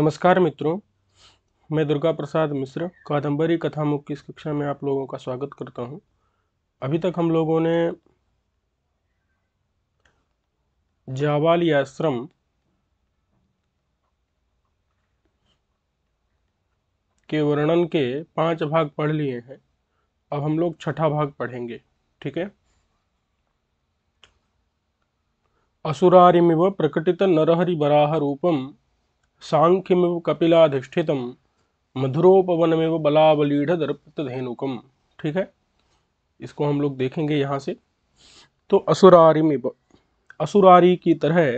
नमस्कार मित्रों मैं दुर्गा प्रसाद मिश्र कादम्बरी कथामुख की इस कक्षा में आप लोगों का स्वागत करता हूं। अभी तक हम लोगों ने जावाली आश्रम के वर्णन के पांच भाग पढ़ लिए हैं अब हम लोग छठा भाग पढ़ेंगे ठीक है असुरारिमिव प्रकटित नरहरि बराह रूपम सांख्यम कपिलाधिष्ठित मधुरोपवनमेव दर्पित धेनुकम ठीक है इसको हम लोग देखेंगे यहाँ से तो असुरारी में असुरारी की तरह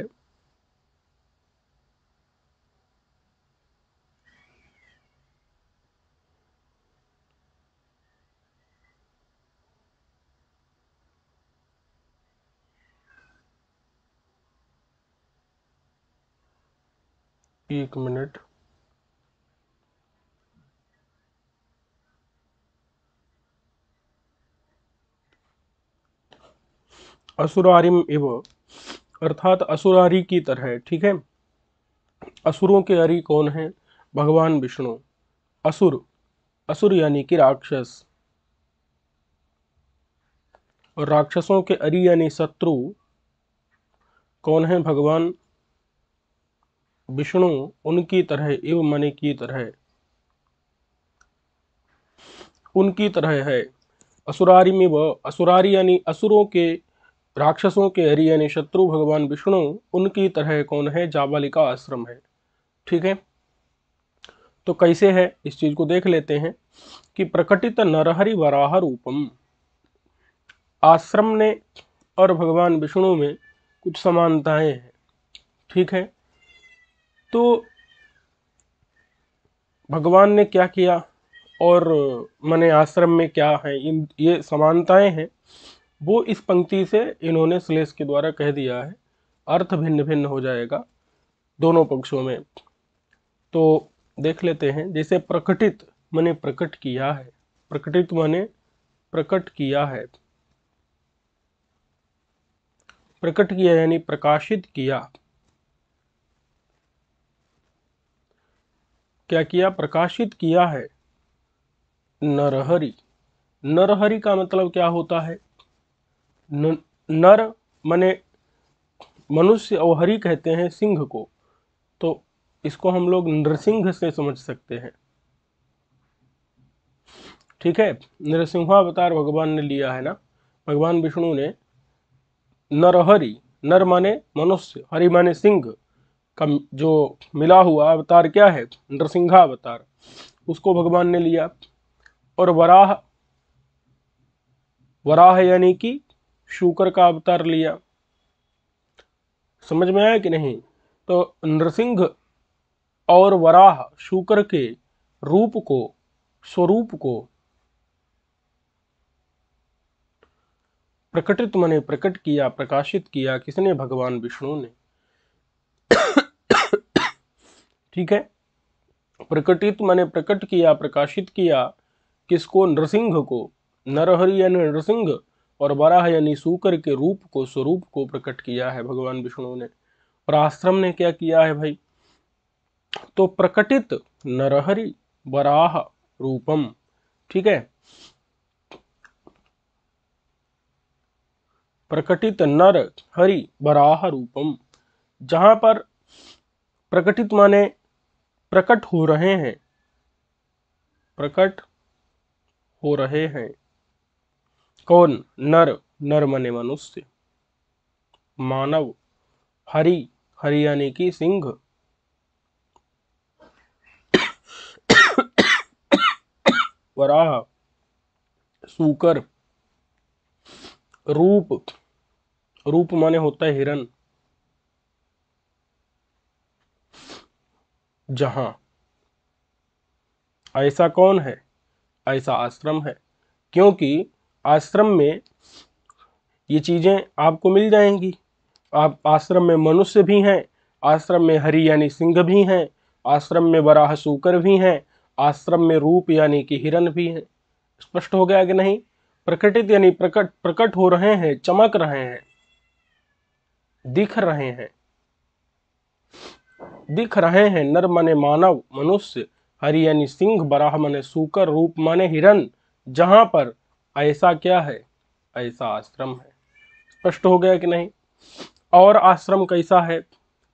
एक मिनट असुरारिम इव अर्थात असुरारी की तरह ठीक है असुरों के अरी कौन है भगवान विष्णु असुर असुर यानी कि राक्षस और राक्षसों के अरि यानी शत्रु कौन है भगवान विष्णु उनकी तरह इव मन की तरह उनकी तरह है असुरारी में वह असुरारी यानी असुरों के राक्षसों के हरि यानी शत्रु भगवान विष्णु उनकी तरह कौन है जाबालिका आश्रम है ठीक है तो कैसे है इस चीज को देख लेते हैं कि प्रकटित नरहरि वराह रूपम आश्रम ने और भगवान विष्णु में कुछ समानताएं हैं ठीक है तो भगवान ने क्या किया और मैंने आश्रम में क्या है इन ये समानताएं हैं वो इस पंक्ति से इन्होंने श्लेष के द्वारा कह दिया है अर्थ भिन्न भिन्न हो जाएगा दोनों पक्षों में तो देख लेते हैं जैसे प्रकटित मैंने प्रकट किया है प्रकटित मैंने प्रकट किया है प्रकट किया यानी प्रकाशित किया क्या किया प्रकाशित किया है नरहरी नरहरी का मतलब क्या होता है न, नर मने मनुष्य और हरि कहते हैं सिंह को तो इसको हम लोग नृसिंह से समझ सकते हैं ठीक है नृसिंहावतार भगवान ने लिया है ना भगवान विष्णु ने नरहरी नर माने मनुष्य हरि माने सिंह का जो मिला हुआ अवतार क्या है नरसिंहा अवतार उसको भगवान ने लिया और वराह वराह यानी कि शुकर का अवतार लिया समझ में आया कि नहीं तो नरसिंह और वराह शुकर के रूप को स्वरूप को प्रकटित मने प्रकट किया प्रकाशित किया किसने भगवान विष्णु ने ठीक है प्रकटित मैंने प्रकट किया प्रकाशित किया किसको नृसिंह को नरहरि यानी नृसिंह और बराह यानी सूकर के रूप को स्वरूप को प्रकट किया है भगवान विष्णु ने और आश्रम ने क्या किया है भाई तो प्रकटित नरहरि बराह रूपम ठीक है प्रकटित नर हरि बराह रूपम जहां पर प्रकटित माने प्रकट हो रहे हैं प्रकट हो रहे हैं कौन नर नर मने मनुष्य मानव हरि हरि यानी कि सिंह वराह सूकर रूप रूप माने होता है हिरण जहां ऐसा कौन है ऐसा आश्रम है क्योंकि आश्रम में ये चीज़ें आपको मिल जाएंगी आप आश्रम में मनुष्य भी हैं आश्रम में हरि यानी सिंह भी हैं आश्रम में वराह सूकर भी हैं आश्रम में रूप यानी कि हिरण भी हैं स्पष्ट हो गया कि नहीं प्रकटित यानी प्रकट प्रकट हो रहे हैं चमक रहे हैं दिख रहे हैं दिख रहे हैं नर मने मानव मनुष्य हरि यानी सिंह बराह मने सूकर रूप माने हिरण जहां पर ऐसा क्या है ऐसा आश्रम है स्पष्ट हो गया कि नहीं और आश्रम कैसा है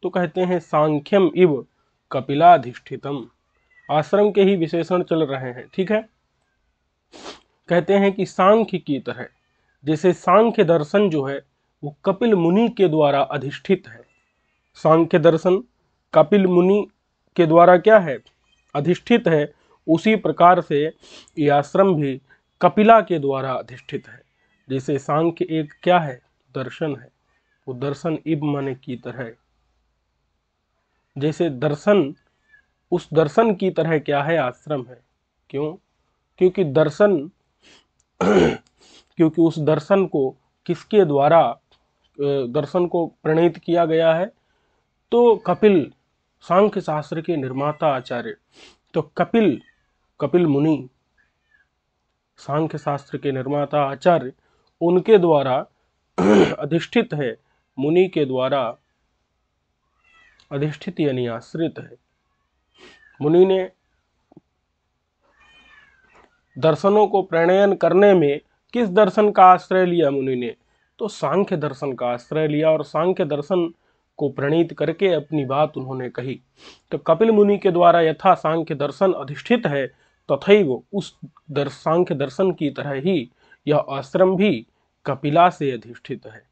तो कहते हैं सांख्यम इव कपिलाधिष्ठितम आश्रम के ही विशेषण चल रहे हैं ठीक है कहते हैं कि सांख्य की तरह जैसे सांख्य दर्शन जो है वो कपिल मुनि के द्वारा अधिष्ठित है सांख्य दर्शन कपिल मुनि के द्वारा क्या है अधिष्ठित है उसी प्रकार से ये आश्रम भी कपिला के द्वारा अधिष्ठित है जैसे सांख्य एक क्या है दर्शन है वो दर्शन इब मन की तरह जैसे दर्शन उस दर्शन की तरह क्या है आश्रम है क्यों क्योंकि दर्शन क्योंकि उस दर्शन को किसके द्वारा दर्शन को प्रणीत किया गया है तो कपिल सांख्य शास्त्र के निर्माता आचार्य तो कपिल कपिल मुनि सांख्य शास्त्र के निर्माता आचार्य उनके द्वारा अधिष्ठित है मुनि के द्वारा अधिष्ठित यानी आश्रित है मुनि ने दर्शनों को प्रणयन करने में किस दर्शन का आश्रय लिया मुनि ने तो सांख्य दर्शन का आश्रय लिया और सांख्य दर्शन को प्रणीत करके अपनी बात उन्होंने कही तो कपिल मुनि के द्वारा यथा सांख्य दर्शन अधिष्ठित है तथैव तो उस दर, सांख्य दर्शन की तरह ही यह आश्रम भी कपिला से अधिष्ठित है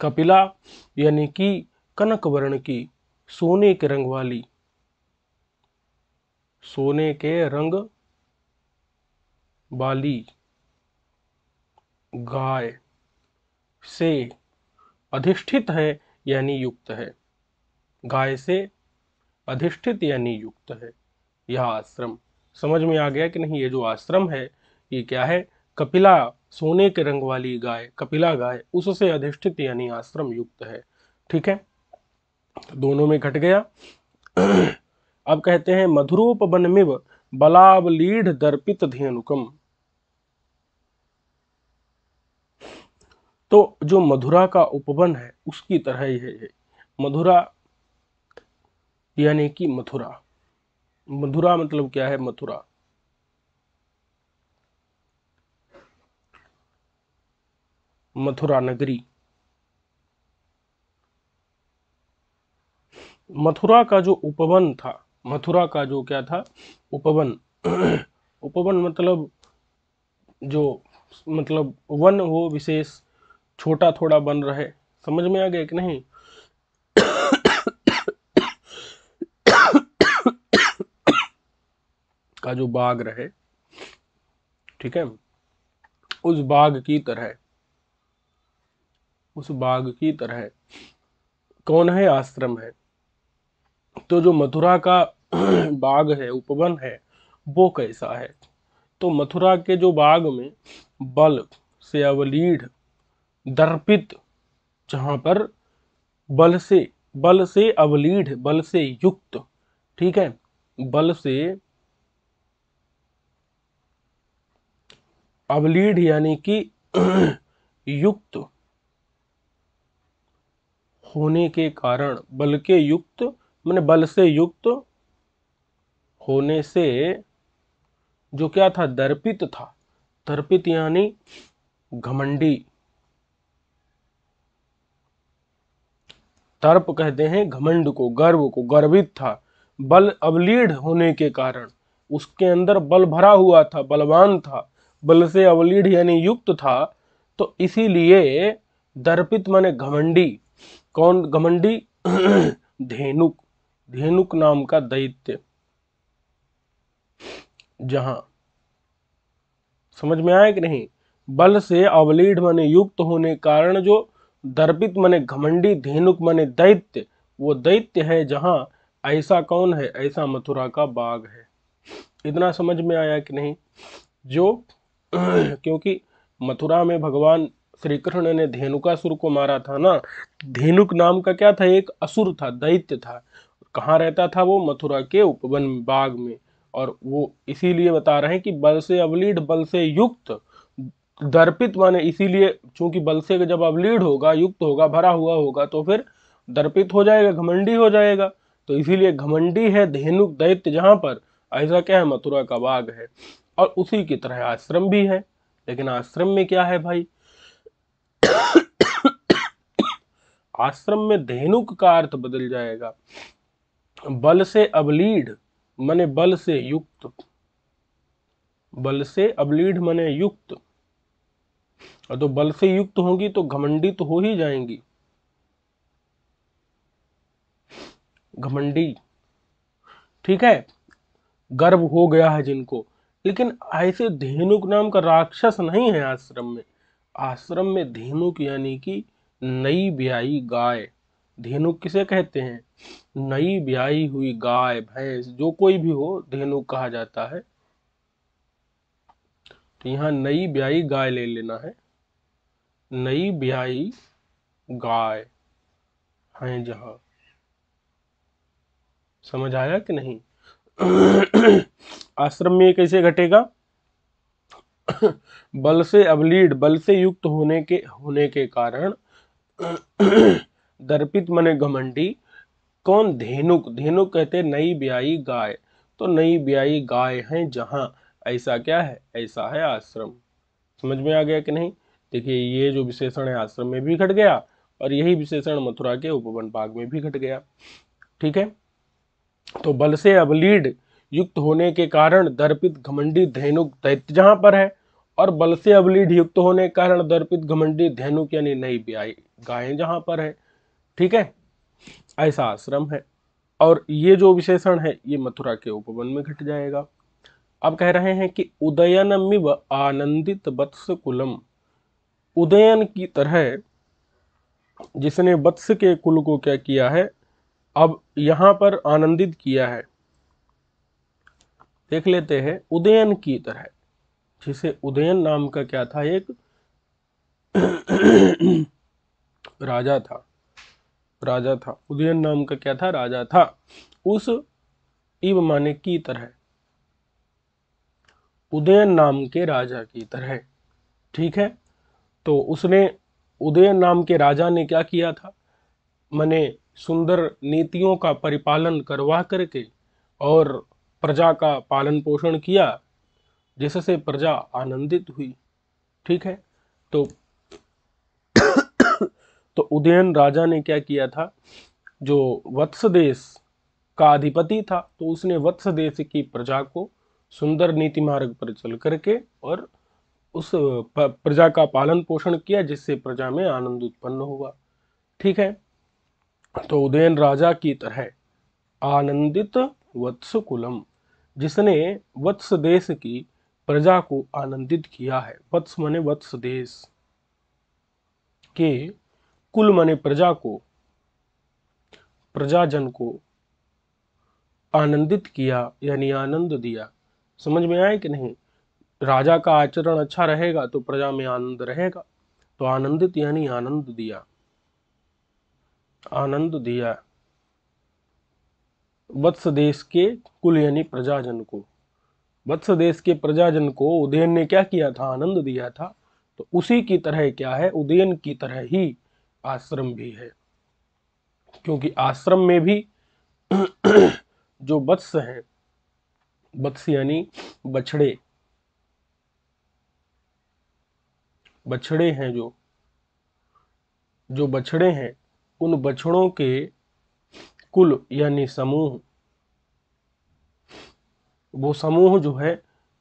कपिला यानी कि कनक वर्ण की सोने के रंग वाली सोने के रंग वाली गाय से अधिष्ठित है यानी युक्त है गाय से अधिष्ठित यानी युक्त है यह आश्रम समझ में आ गया कि नहीं ये जो आश्रम है ये क्या है कपिला सोने के रंग वाली गाय कपिला गाय उससे अधिष्ठित यानी आश्रम युक्त है ठीक है दोनों में घट गया अब कहते हैं मधुरोपवनमिव बलावलीढ़ दर्पित धेनुकम तो जो मधुरा का उपवन है उसकी तरह यह है मधुरा यानी कि मथुरा मधुरा मतलब क्या है मथुरा मथुरा नगरी मथुरा का जो उपवन था मथुरा का जो क्या था उपवन उपवन मतलब जो मतलब वन हो विशेष छोटा थोड़ा बन रहे समझ में आ गया कि नहीं का जो बाग रहे ठीक है उस बाग की तरह उस बाग की तरह कौन है आश्रम है तो जो मथुरा का बाग है उपवन है वो कैसा है तो मथुरा के जो बाग में बल से अवलीढ़ दर्पित जहां पर बल से बल से अवलीढ़ बल से युक्त ठीक है बल से अवलीढ़ यानी कि युक्त होने के कारण बल के युक्त मैंने बल से युक्त होने से जो क्या था दर्पित था दर्पित यानी घमंडी तर्प कहते हैं घमंड को गर्व को गर्वित था बल अवलीढ़ होने के कारण उसके अंदर बल भरा हुआ था बलवान था बल से अवलीढ़ यानी युक्त था तो इसीलिए दर्पित माने घमंडी कौन घमंडी धेनुक धेनुक नाम का दैत्य जहां समझ में आया कि नहीं बल से अवलीढ़ माने युक्त होने कारण जो दर्पित मने घमंडी धेनुक मने दैत्य वो दैत्य है जहाँ ऐसा कौन है ऐसा मथुरा का बाग है इतना समझ में आया कि नहीं जो क्योंकि मथुरा में भगवान श्री कृष्ण ने धेनुकासुर को मारा था ना धेनुक नाम का क्या था एक असुर था दैत्य था कहाँ रहता था वो मथुरा के उपवन बाग में और वो इसीलिए बता रहे हैं कि बल से अवलीड बल से युक्त दर्पित माने इसीलिए चूंकि बल से जब लीड होगा युक्त होगा भरा हुआ होगा तो फिर दर्पित हो जाएगा घमंडी हो जाएगा तो इसीलिए घमंडी है धेनुक दैत्य जहां पर ऐसा क्या है मथुरा का बाग है और उसी की तरह आश्रम भी है लेकिन आश्रम में क्या है भाई आश्रम में धेनुक का अर्थ बदल जाएगा बल से अबलीड मने बल से युक्त बल से अबलीड मने युक्त और तो बल से युक्त होंगी तो घमंडी तो हो ही जाएंगी घमंडी ठीक है गर्व हो गया है जिनको लेकिन ऐसे धेनुक नाम का राक्षस नहीं है आश्रम में आश्रम में धेनुक यानी कि नई ब्याई गाय धेनुक किसे कहते हैं नई ब्याई हुई गाय भैंस जो कोई भी हो धेनुक कहा जाता है तो यहाँ नई ब्याई गाय ले लेना है नई ब्याई गाय है जहाँ हाँ। समझ आया कि नहीं आश्रम में कैसे घटेगा बल से अवलीड बल से युक्त होने के होने के कारण दर्पित मने घमंडी कौन धेनुक धेनुक कहते नई ब्याई गाय तो नई ब्याई गाय है जहां ऐसा क्या है ऐसा है आश्रम समझ में आ गया कि नहीं देखिए ये जो विशेषण है आश्रम में भी घट गया और यही विशेषण मथुरा के उपवन भाग में भी घट गया ठीक है तो बल से अवलीड युक्त होने के कारण दर्पित घमंडी धैनुक दैत्य जहां पर है और बल से अवलीड युक्त होने के कारण दर्पित घमंडी धैनुक यानी नई ब्याई गायें जहां पर है ठीक है ऐसा आश्रम है और ये जो विशेषण है ये मथुरा के उपवन में घट जाएगा अब कह रहे हैं कि उदयनमिव आनंदित वत्स कुलम उदयन की तरह जिसने वत्स के कुल को क्या किया है अब यहां पर आनंदित किया है देख लेते हैं उदयन की तरह जिसे उदयन नाम का क्या था एक राजा था राजा था उदयन नाम का क्या था राजा था उस इव माने की तरह उदयन नाम के राजा की तरह ठीक है तो उसने उदयन नाम के राजा ने क्या किया था मैंने सुंदर नीतियों का परिपालन करवा करके और प्रजा का पालन पोषण किया जिससे प्रजा आनंदित हुई ठीक है तो तो उदयन राजा ने क्या किया था जो वत्स देश का अधिपति था तो उसने वत्स देश की प्रजा को सुंदर नीति मार्ग पर चल करके और उस प्रजा का पालन पोषण किया जिससे प्रजा में आनंद उत्पन्न हुआ ठीक है तो उदयन राजा की तरह आनंदित वत्स कुलम जिसने वत्स देश की प्रजा को आनंदित किया है वत्स मने वत्स देश के कुल मने प्रजा को प्रजाजन को आनंदित किया यानी आनंद दिया समझ में आए कि नहीं राजा का आचरण अच्छा रहेगा तो प्रजा में आनंद रहेगा तो आनंदित यानी आनंद दिया आनंद दिया वत्स देश के कुल यानी प्रजाजन को वत्स देश के प्रजाजन को उदयन ने क्या किया था आनंद दिया था तो उसी की तरह क्या है उदयन की तरह ही आश्रम भी है क्योंकि आश्रम में भी जो वत्स हैं बक्स यानी बछड़े बछड़े हैं जो जो बछड़े हैं उन बछड़ों के कुल यानी समूह वो समूह जो है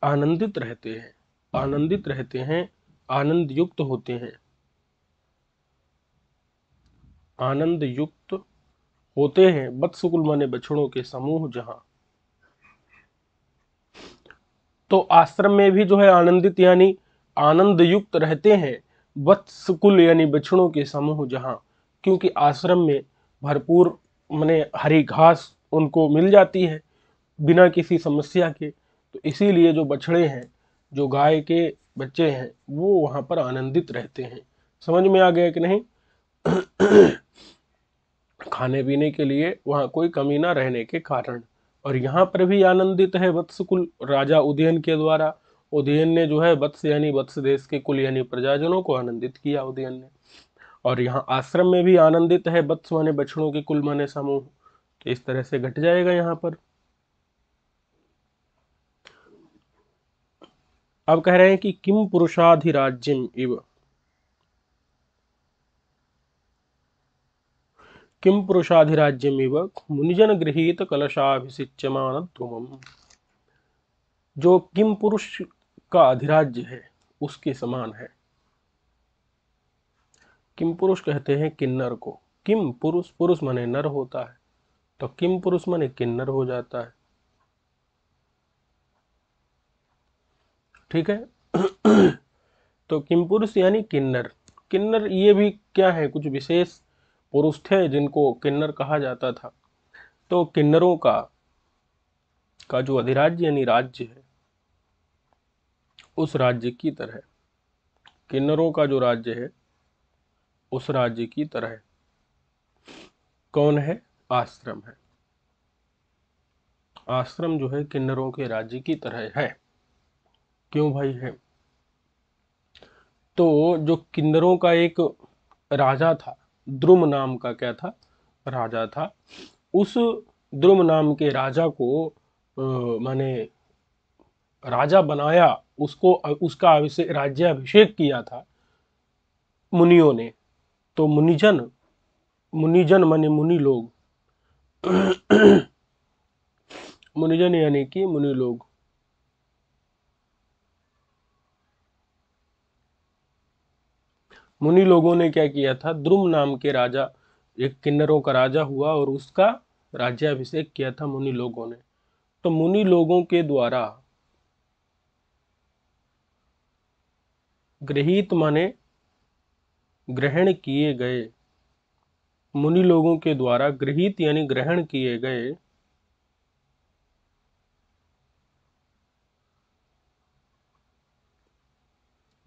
आनंदित रहते हैं आनंदित रहते हैं आनंद युक्त होते हैं आनंद युक्त होते हैं कुल माने बछड़ों के समूह जहां तो आश्रम में भी जो है आनंदित यानी आनंद युक्त रहते हैं वत्स कुल यानी बछड़ों के समूह जहाँ क्योंकि आश्रम में भरपूर मैंने हरी घास उनको मिल जाती है बिना किसी समस्या के तो इसीलिए जो बछड़े हैं जो गाय के बच्चे हैं वो वहाँ पर आनंदित रहते हैं समझ में आ गया कि नहीं खाने पीने के लिए वहाँ कोई कमी ना रहने के कारण और यहाँ पर भी आनंदित है कुल राजा उदयन के द्वारा उदयन ने जो है वत्स यानी वत्स देश के कुल यानी प्रजाजनों को आनंदित किया उदयन ने और यहाँ आश्रम में भी आनंदित है वत्स माने बछड़ों के कुल माने समूह तो इस तरह से घट जाएगा यहाँ पर अब कह रहे हैं कि किम पुरुषाधिराज्यम इव किम पुरुषाधिराज्यमिव मुनिजन गृहित कलशाभिषिच्यमान ध्रुवम जो किम पुरुष का अधिराज्य है उसके समान है किम पुरुष कहते हैं किन्नर को किम पुरुष पुरुष मने नर होता है तो किम पुरुष मने किन्नर हो जाता है ठीक है तो किम पुरुष यानी किन्नर किन्नर ये भी क्या है कुछ विशेष पुरुष थे जिनको किन्नर कहा जाता था तो किन्नरों का का जो अधिराज्य यानी राज्य है उस राज्य की तरह किन्नरों का जो राज्य है उस राज्य की तरह कौन है आश्रम है आश्रम जो है किन्नरों के राज्य की तरह है क्यों भाई है तो जो किन्नरों का एक राजा था द्रुम नाम का क्या था राजा था उस द्रुम नाम के राजा को माने राजा बनाया उसको उसका राज्याभिषेक किया था मुनियों ने तो मुनिजन मुनिजन माने मुनि लोग मुनिजन यानी कि मुनि लोग मुनि लोगों ने क्या किया था द्रुम नाम के राजा एक किन्नरों का राजा हुआ और उसका राज्याभिषेक किया था मुनि लोगों ने तो मुनि लोगों के द्वारा गृहित माने ग्रहण किए गए मुनि लोगों के द्वारा गृहित यानी ग्रहण किए गए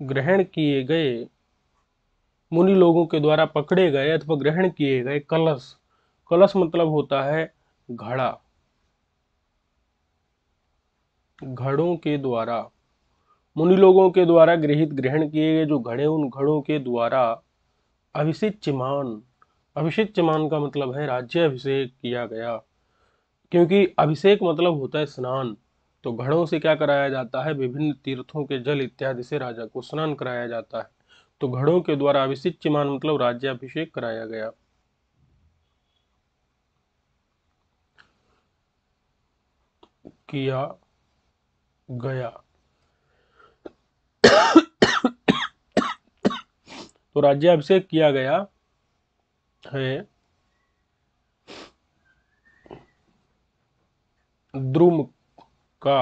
ग्रहण किए गए मुनि लोगों के द्वारा पकड़े गए अथवा ग्रहण किए गए कलश कलश मतलब होता है घड़ा घड़ों के द्वारा मुनि लोगों के द्वारा गृहित ग्रहण किए गए जो घड़े उन घड़ों के द्वारा अभिषेक चिमान अभिषेक चिमान का मतलब है राज्य अभिषेक किया गया क्योंकि अभिषेक मतलब होता है स्नान तो घड़ों से क्या कराया जाता है विभिन्न तीर्थों के जल इत्यादि से राजा को स्नान कराया जाता है तो घड़ों के द्वारा अभिषित चिमान मतलब राज्याभिषेक कराया गया किया गया तो राज्याभिषेक किया गया है द्रुम का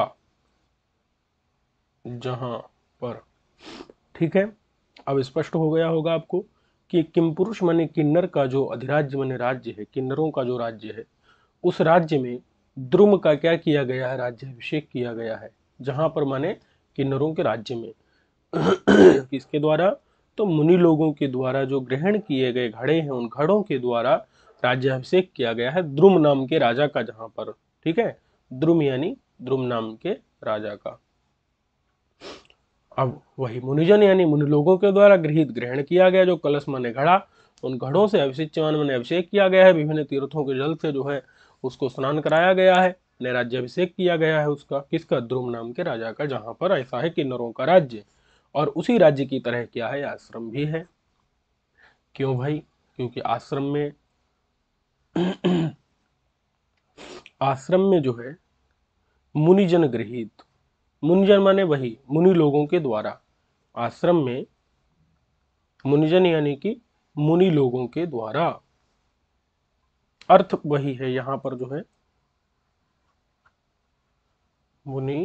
जहां पर ठीक है अब स्पष्ट हो गया होगा आपको कि किम पुरुष माने किन्नर का जो अधिराज्य मने राज्य है किन्नरों का जो राज्य है उस राज्य में द्रुम का क्या किया गया है राज्य अभिषेक किया गया है जहाँ पर माने किन्नरों के राज्य में किसके द्वारा तो मुनि लोगों के द्वारा जो ग्रहण किए गए घड़े हैं उन घड़ों के द्वारा राज्यभिषेक किया गया है द्रुम नाम के राजा का जहाँ पर ठीक है द्रुम यानी द्रुम नाम के राजा का अब वही मुनिजन यानी मुनि लोगों के द्वारा गृहित ग्रहण किया गया जो कलश मन घड़ा उन घड़ों से अभिषेक चवान मन अभिषेक किया गया है विभिन्न तीर्थों के जल से जो है उसको स्नान कराया गया है नैराज्याभिषेक किया गया है उसका किसका ध्रुव नाम के राजा का जहाँ पर ऐसा है कि नरों का राज्य और उसी राज्य की तरह क्या है आश्रम भी है क्यों भाई क्योंकि आश्रम में आश्रम में जो है मुनिजन गृहित मुनिजन माने वही मुनि लोगों के द्वारा आश्रम में मुनिजन यानी कि मुनि लोगों के द्वारा अर्थ वही है यहां पर जो है मुनि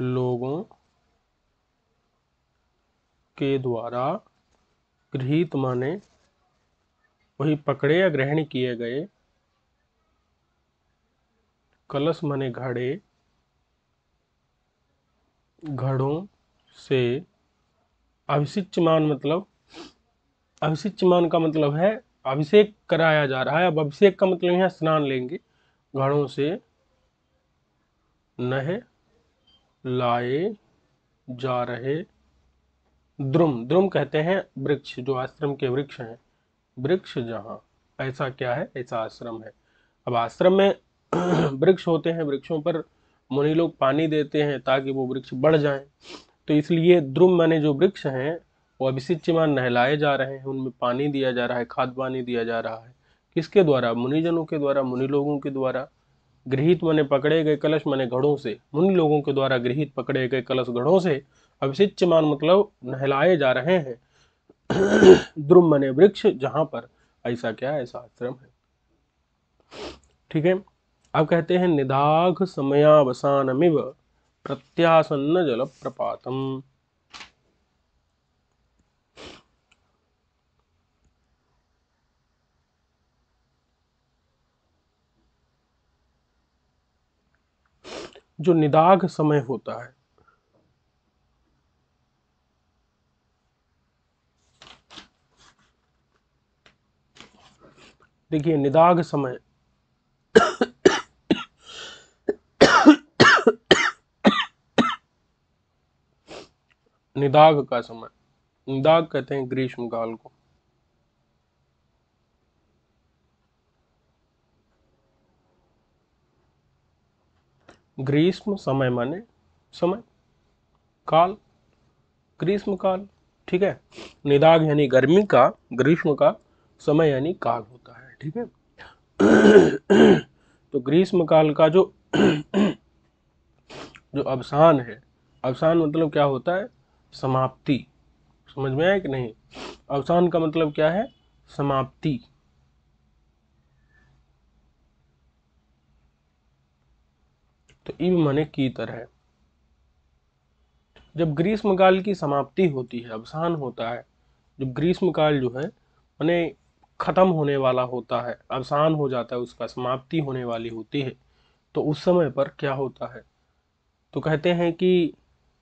लोगों के द्वारा गृहित माने वही पकड़े या ग्रहण किए गए कलश माने घड़े घड़ों से अभिषिक्यमान मतलब मान का मतलब है अभिषेक कराया जा रहा है अब अभिषेक का मतलब यहाँ स्नान लेंगे घड़ों से नह लाए जा रहे द्रुम द्रुम कहते हैं वृक्ष जो आश्रम के वृक्ष हैं वृक्ष जहाँ ऐसा क्या है ऐसा आश्रम है अब आश्रम में वृक्ष होते हैं वृक्षों पर मुनि लोग पानी देते हैं ताकि वो वृक्ष बढ़ जाएं तो इसलिए ध्रुव माने जो वृक्ष हैं वो अभिषिच्यमान नहलाए जा रहे हैं उनमें पानी दिया जा रहा है खाद पानी दिया जा रहा है किसके द्वारा मुनिजनों के द्वारा मुनि लोगों के द्वारा गृहित मने पकड़े गए कलश मने घड़ों से मुनि लोगों के द्वारा गृहित पकड़े गए कलश घड़ों से अभिषिच्यमान मतलब नहलाए जा रहे हैं ध्रुव मने वृक्ष जहां पर ऐसा क्या ऐसा आश्रम है ठीक है अब कहते हैं निदाघ समयावसानमिव प्रत्यासन्न जल प्रपातम जो निदाघ समय होता है देखिए निदाघ समय निदाग का समय निदाग कहते हैं ग्रीष्म काल को ग्रीष्म समय माने समय काल ग्रीष्म काल ठीक है निदाग यानी गर्मी का ग्रीष्म का समय यानी काल होता है ठीक है तो ग्रीष्म काल का जो जो अवसान है अवसान मतलब क्या होता है समाप्ति समझ में आया कि नहीं अवसान का मतलब क्या है समाप्ति तो इव माने की तरह जब ग्रीष्म काल की समाप्ति होती है अवसान होता है जब ग्रीष्म काल जो है माने ख़त्म होने वाला होता है अवसान हो जाता है उसका समाप्ति होने वाली होती है तो उस समय पर क्या होता है तो कहते हैं कि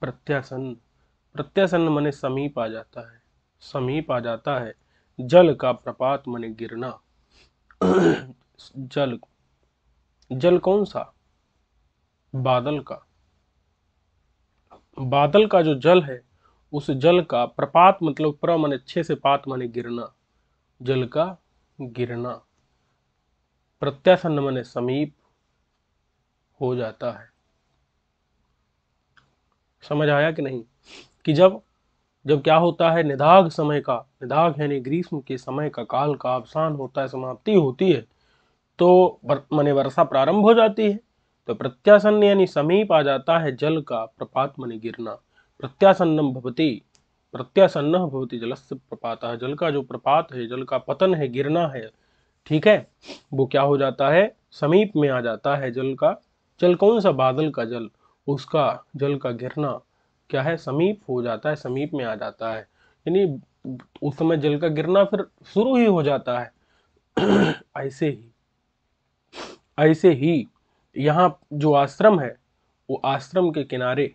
प्रत्यासन प्रत्यासन मन समीप आ जाता है समीप आ जाता है जल का प्रपात मन गिरना जल जल कौन सा बादल का बादल का जो जल है उस जल का प्रपात मतलब प्र मन अच्छे से पात मने गिरना जल का गिरना प्रत्यासन मन समीप हो जाता है समझ आया कि नहीं कि जब जब क्या होता है निदाघ समय का निदाघ यानी ग्रीष्म के समय का काल का अवसान होता है समाप्ति होती है तो मने वर्षा प्रारंभ हो जाती है तो प्रत्यासन यानी समीप आ जाता है जल का प्रपात मने गिरना प्रत्यासन्नम भवती प्रत्यासन्न भवती से प्रपात जल का जो प्रपात है जल का पतन है गिरना है ठीक है वो क्या हो जाता है समीप में आ जाता है जल का जल कौन सा बादल का जल उसका जल का गिरना क्या है समीप हो जाता है समीप में आ जाता है यानी उस समय जल का गिरना फिर शुरू ही हो जाता है ऐसे ही ऐसे ही यहाँ जो आश्रम है वो आश्रम के किनारे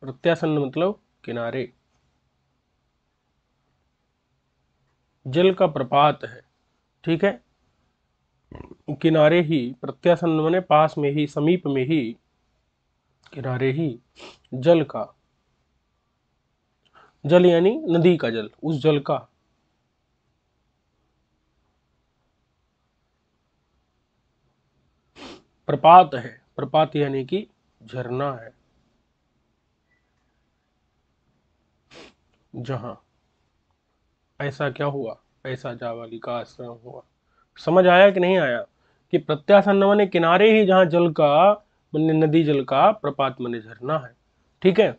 प्रत्यासन मतलब किनारे जल का प्रपात है ठीक है किनारे ही प्रत्यासन मैंने पास में ही समीप में ही किनारे ही जल का जल यानी नदी का जल उस जल का प्रपात है प्रपात यानी कि झरना है जहां ऐसा क्या हुआ ऐसा जावाली का आश्रम हुआ समझ आया कि नहीं आया कि प्रत्याशन मने किनारे ही जहां जल का मैंने नदी जल का प्रपात मन झरना है ठीक है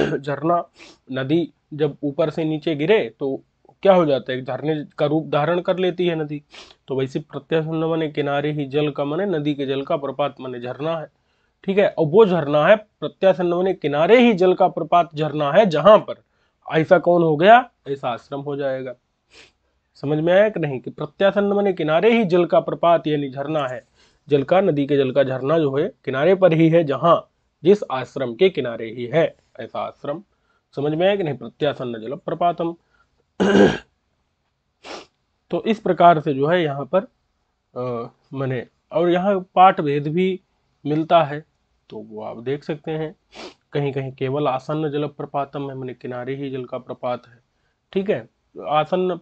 झरना नदी जब ऊपर से नीचे गिरे तो क्या हो जाता है झरने का रूप धारण कर लेती है नदी तो वैसे प्रत्यासन्न मने किनारे ही जल का मने नदी के जल का प्रपात मने झरना है ठीक है और वो झरना है प्रत्यासन्न मने किनारे ही जल का प्रपात झरना है जहां पर ऐसा कौन हो गया ऐसा आश्रम हो जाएगा समझ में आया कि नहीं कि प्रत्यासन्न मने किनारे ही जल का प्रपात यानी झरना है जल का नदी के जल का झरना जो है किनारे पर ही है जहां जिस आश्रम के किनारे ही है ऐसा आश्रम समझ में आया कि नहीं प्रत्यासन्न जल प्रपातम तो इस प्रकार से जो है यहाँ पर मैंने और यहाँ पाठ भेद भी मिलता है तो वो आप देख सकते हैं कहीं कहीं केवल आसन्न जल प्रपातम है मैंने किनारे ही जल का प्रपात है ठीक है आसन्न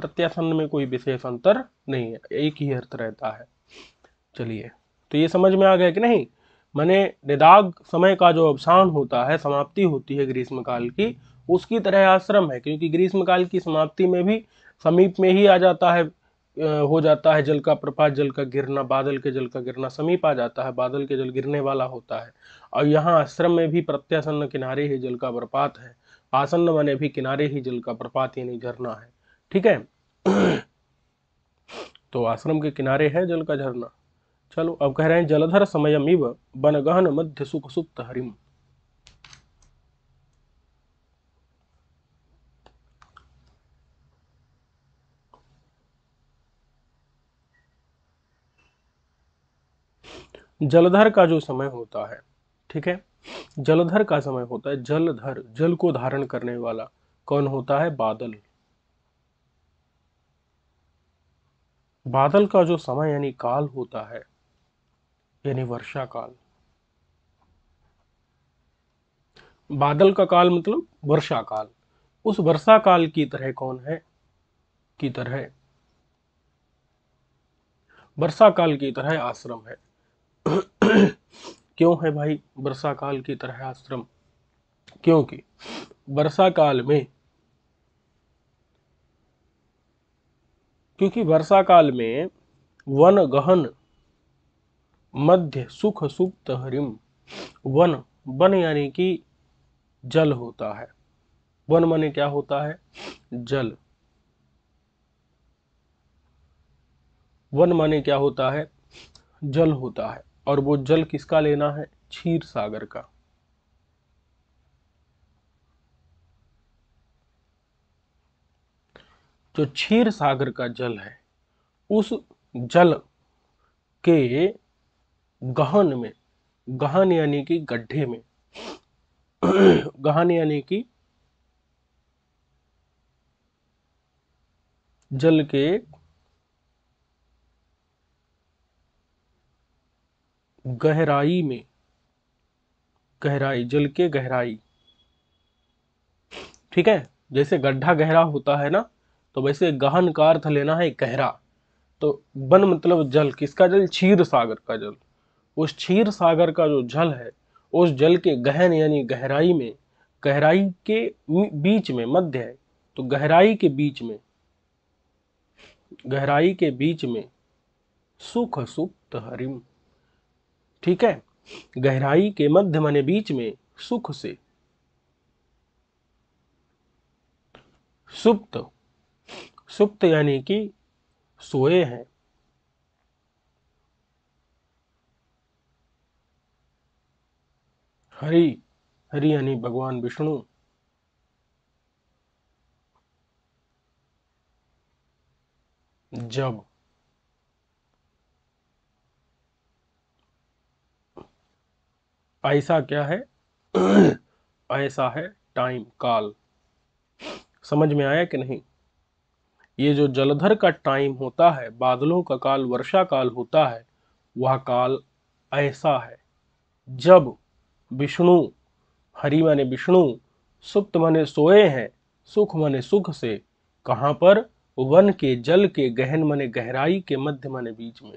प्रत्यासन्न में कोई विशेष अंतर नहीं है एक ही अर्थ रहता है चलिए तो ये समझ में आ गया कि नहीं मैंने निदाग समय का जो अवसान होता है समाप्ति होती है ग्रीष्म काल की उसकी तरह आश्रम है क्योंकि ग्रीष्म काल की समाप्ति में भी समीप में ही आ जाता है हो जाता है जल का प्रपात जल का गिरना बादल के जल का गिरना समीप आ जाता है बादल के जल गिरने वाला होता है और यहाँ आश्रम में भी प्रत्यासन्न किनारे ही जल का प्रपात है आसन्न माने भी किनारे ही जल का प्रपात यानी झरना है ठीक है तो आश्रम के किनारे है जल का झरना चलो अब कह रहे हैं जलधर समयमिव बनगहन मध्य सुख सुप्त हरिम जलधर का जो समय होता है ठीक है जलधर का समय होता है जलधर जल को धारण करने वाला कौन होता है बादल बादल का जो समय यानी काल होता है यानी वर्षा काल बादल का काल मतलब वर्षा काल उस वर्षा काल की तरह कौन है की तरह वर्षा काल की तरह आश्रम है क्यों है भाई वर्षा काल की तरह आश्रम क्योंकि वर्षा काल में क्योंकि वर्षा काल में वन गहन मध्य सुख सुप्त हरिम वन वन यानी कि जल होता है वन माने क्या होता है जल वन माने क्या होता है जल होता है और वो जल किसका लेना है क्षीर सागर का जो क्षीर सागर का जल है उस जल के गहन में गहन यानी कि गड्ढे में गहन यानी कि जल के गहराई में गहराई जल के गहराई ठीक है जैसे गड्ढा गहरा होता है ना तो वैसे गहन का अर्थ लेना है गहरा तो बन मतलब जल किसका जल क्षीर सागर का जल उस क्षीर सागर का जो जल है उस जल के गहन यानी गहराई में गहराई के बीच में मध्य है तो गहराई के बीच में गहराई के बीच में सुख सुप्त हरिम ठीक है गहराई के मध्य मने बीच में सुख से सुप्त सुप्त यानी कि सोए हैं हरि हरि यानी भगवान विष्णु जब ऐसा क्या है ऐसा है टाइम काल समझ में आया कि नहीं ये जो जलधर का टाइम होता है बादलों का काल वर्षा काल होता है वह काल ऐसा है जब विष्णु हरि माने विष्णु सुप्त माने सोए हैं सुख माने सुख से कहाँ पर वन के जल के गहन माने गहराई के मध्य माने बीच में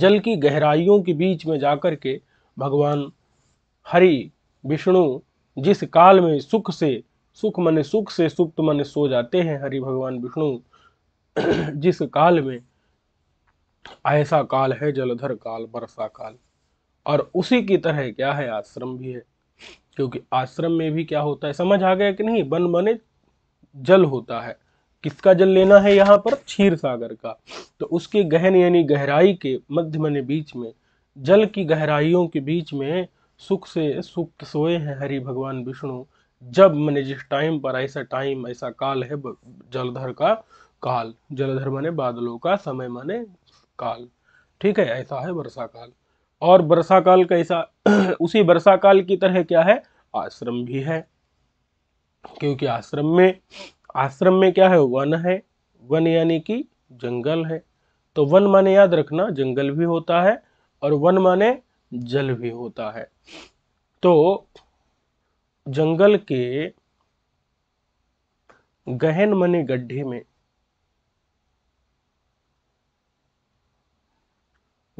जल की गहराइयों के बीच में जाकर के भगवान हरि विष्णु जिस काल में सुख से सुख मने सुख से सुप्त माने सो जाते हैं हरि भगवान विष्णु जिस काल में ऐसा काल है जलधर काल वर्षा काल और उसी की तरह क्या है आश्रम भी है क्योंकि आश्रम में भी क्या होता है समझ आ गया कि नहीं बन बने जल होता है किसका जल लेना है यहाँ पर क्षीर सागर का तो उसके गहन यानी गहराई के मध्य मने बीच में जल की गहराइयों के बीच में सुख से सुख सोए हैं हरि भगवान विष्णु जब मैंने जिस टाइम पर ऐसा टाइम ऐसा काल है जलधर का काल जलधर माने बादलों का समय माने काल ठीक है ऐसा है वर्षा काल और वर्षा काल कैसा उसी वर्षा काल की तरह क्या है आश्रम भी है क्योंकि आश्रम में आश्रम में क्या है वन है वन यानी कि जंगल है तो वन माने याद रखना जंगल भी होता है और वन माने जल भी होता है तो जंगल के गहन मने गड्ढे में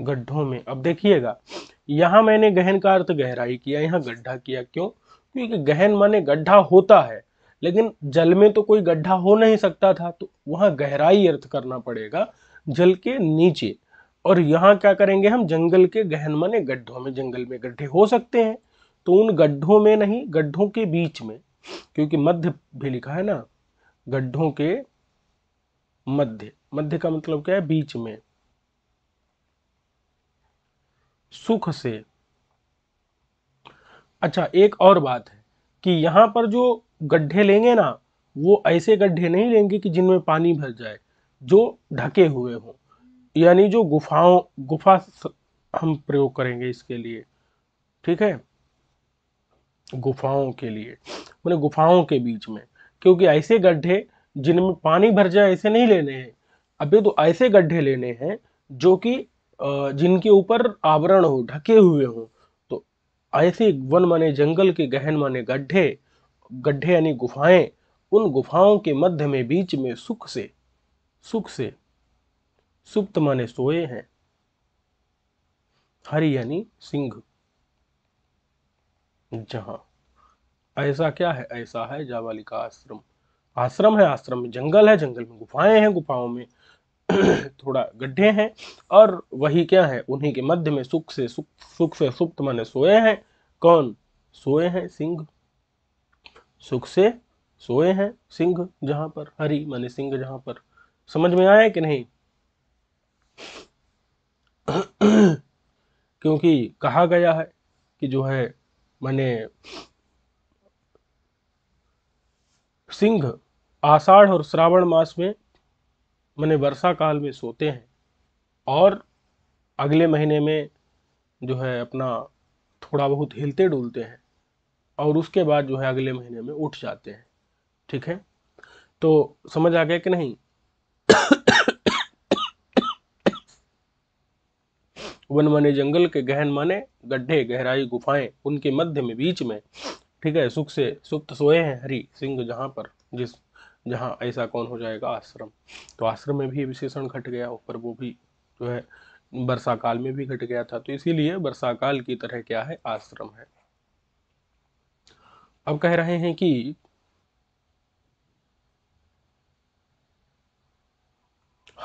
गड्ढों में अब देखिएगा यहाँ मैंने गहन का अर्थ गहराई किया यहाँ गड्ढा किया क्यों क्योंकि गहन माने गड्ढा होता है लेकिन जल में तो कोई गड्ढा हो नहीं सकता था तो वहाँ गहराई अर्थ करना पड़ेगा जल के नीचे और यहाँ क्या करेंगे हम जंगल के गहन माने गड्ढों में जंगल में गड्ढे हो सकते हैं तो उन गड्ढों में नहीं गड्ढों के बीच में क्योंकि मध्य भी लिखा है ना गड्ढों के मध्य मध्य का मतलब क्या है बीच में सुख से अच्छा एक और बात है कि यहां पर जो गड्ढे लेंगे ना वो ऐसे गड्ढे नहीं लेंगे कि जिनमें पानी भर जाए जो ढके हुए हों यानी जो गुफाओं गुफा हम प्रयोग करेंगे इसके लिए ठीक है गुफाओं के लिए मतलब गुफाओं के बीच में क्योंकि ऐसे गड्ढे जिनमें पानी भर जाए ऐसे नहीं लेने हैं अभी तो ऐसे गड्ढे लेने हैं जो कि जिनके ऊपर आवरण हो ढके हुए हो तो ऐसे वन माने जंगल के गहन माने गड्ढे गड्ढे यानी गुफाएं उन गुफाओं के मध्य में बीच में सुख से सुख से सुप्त माने सोए हैं हरि यानी सिंह जहां ऐसा क्या है ऐसा है जावालिका आश्रम आश्रम है आश्रम में जंगल है जंगल में गुफाएं हैं गुफाओं में थोड़ा गड्ढे हैं और वही क्या है उन्हीं के मध्य में सुख से सुख सुख से सुप्त माने सोए हैं कौन सोए हैं सिंह सुख से सोए हैं सिंह जहां पर हरि माने सिंह जहां पर समझ में आया कि नहीं क्योंकि कहा गया है कि जो है माने सिंह आषाढ़ और श्रावण मास में मैंने वर्षा काल में सोते हैं और अगले महीने में जो है अपना थोड़ा बहुत हिलते डुलते हैं और उसके बाद जो है अगले महीने में उठ जाते हैं ठीक है तो समझ आ गया कि नहीं वन माने जंगल के गहन माने गड्ढे गहराई गुफाएं उनके मध्य में बीच में ठीक है सुख से सुप्त सोए हैं हरी सिंह जहां पर जिस जहाँ ऐसा कौन हो जाएगा आश्रम तो आश्रम में भी विशेषण घट गया ऊपर वो भी जो है वर्षा काल में भी घट गया था तो इसीलिए वर्षा काल की तरह क्या है आश्रम है अब कह रहे हैं कि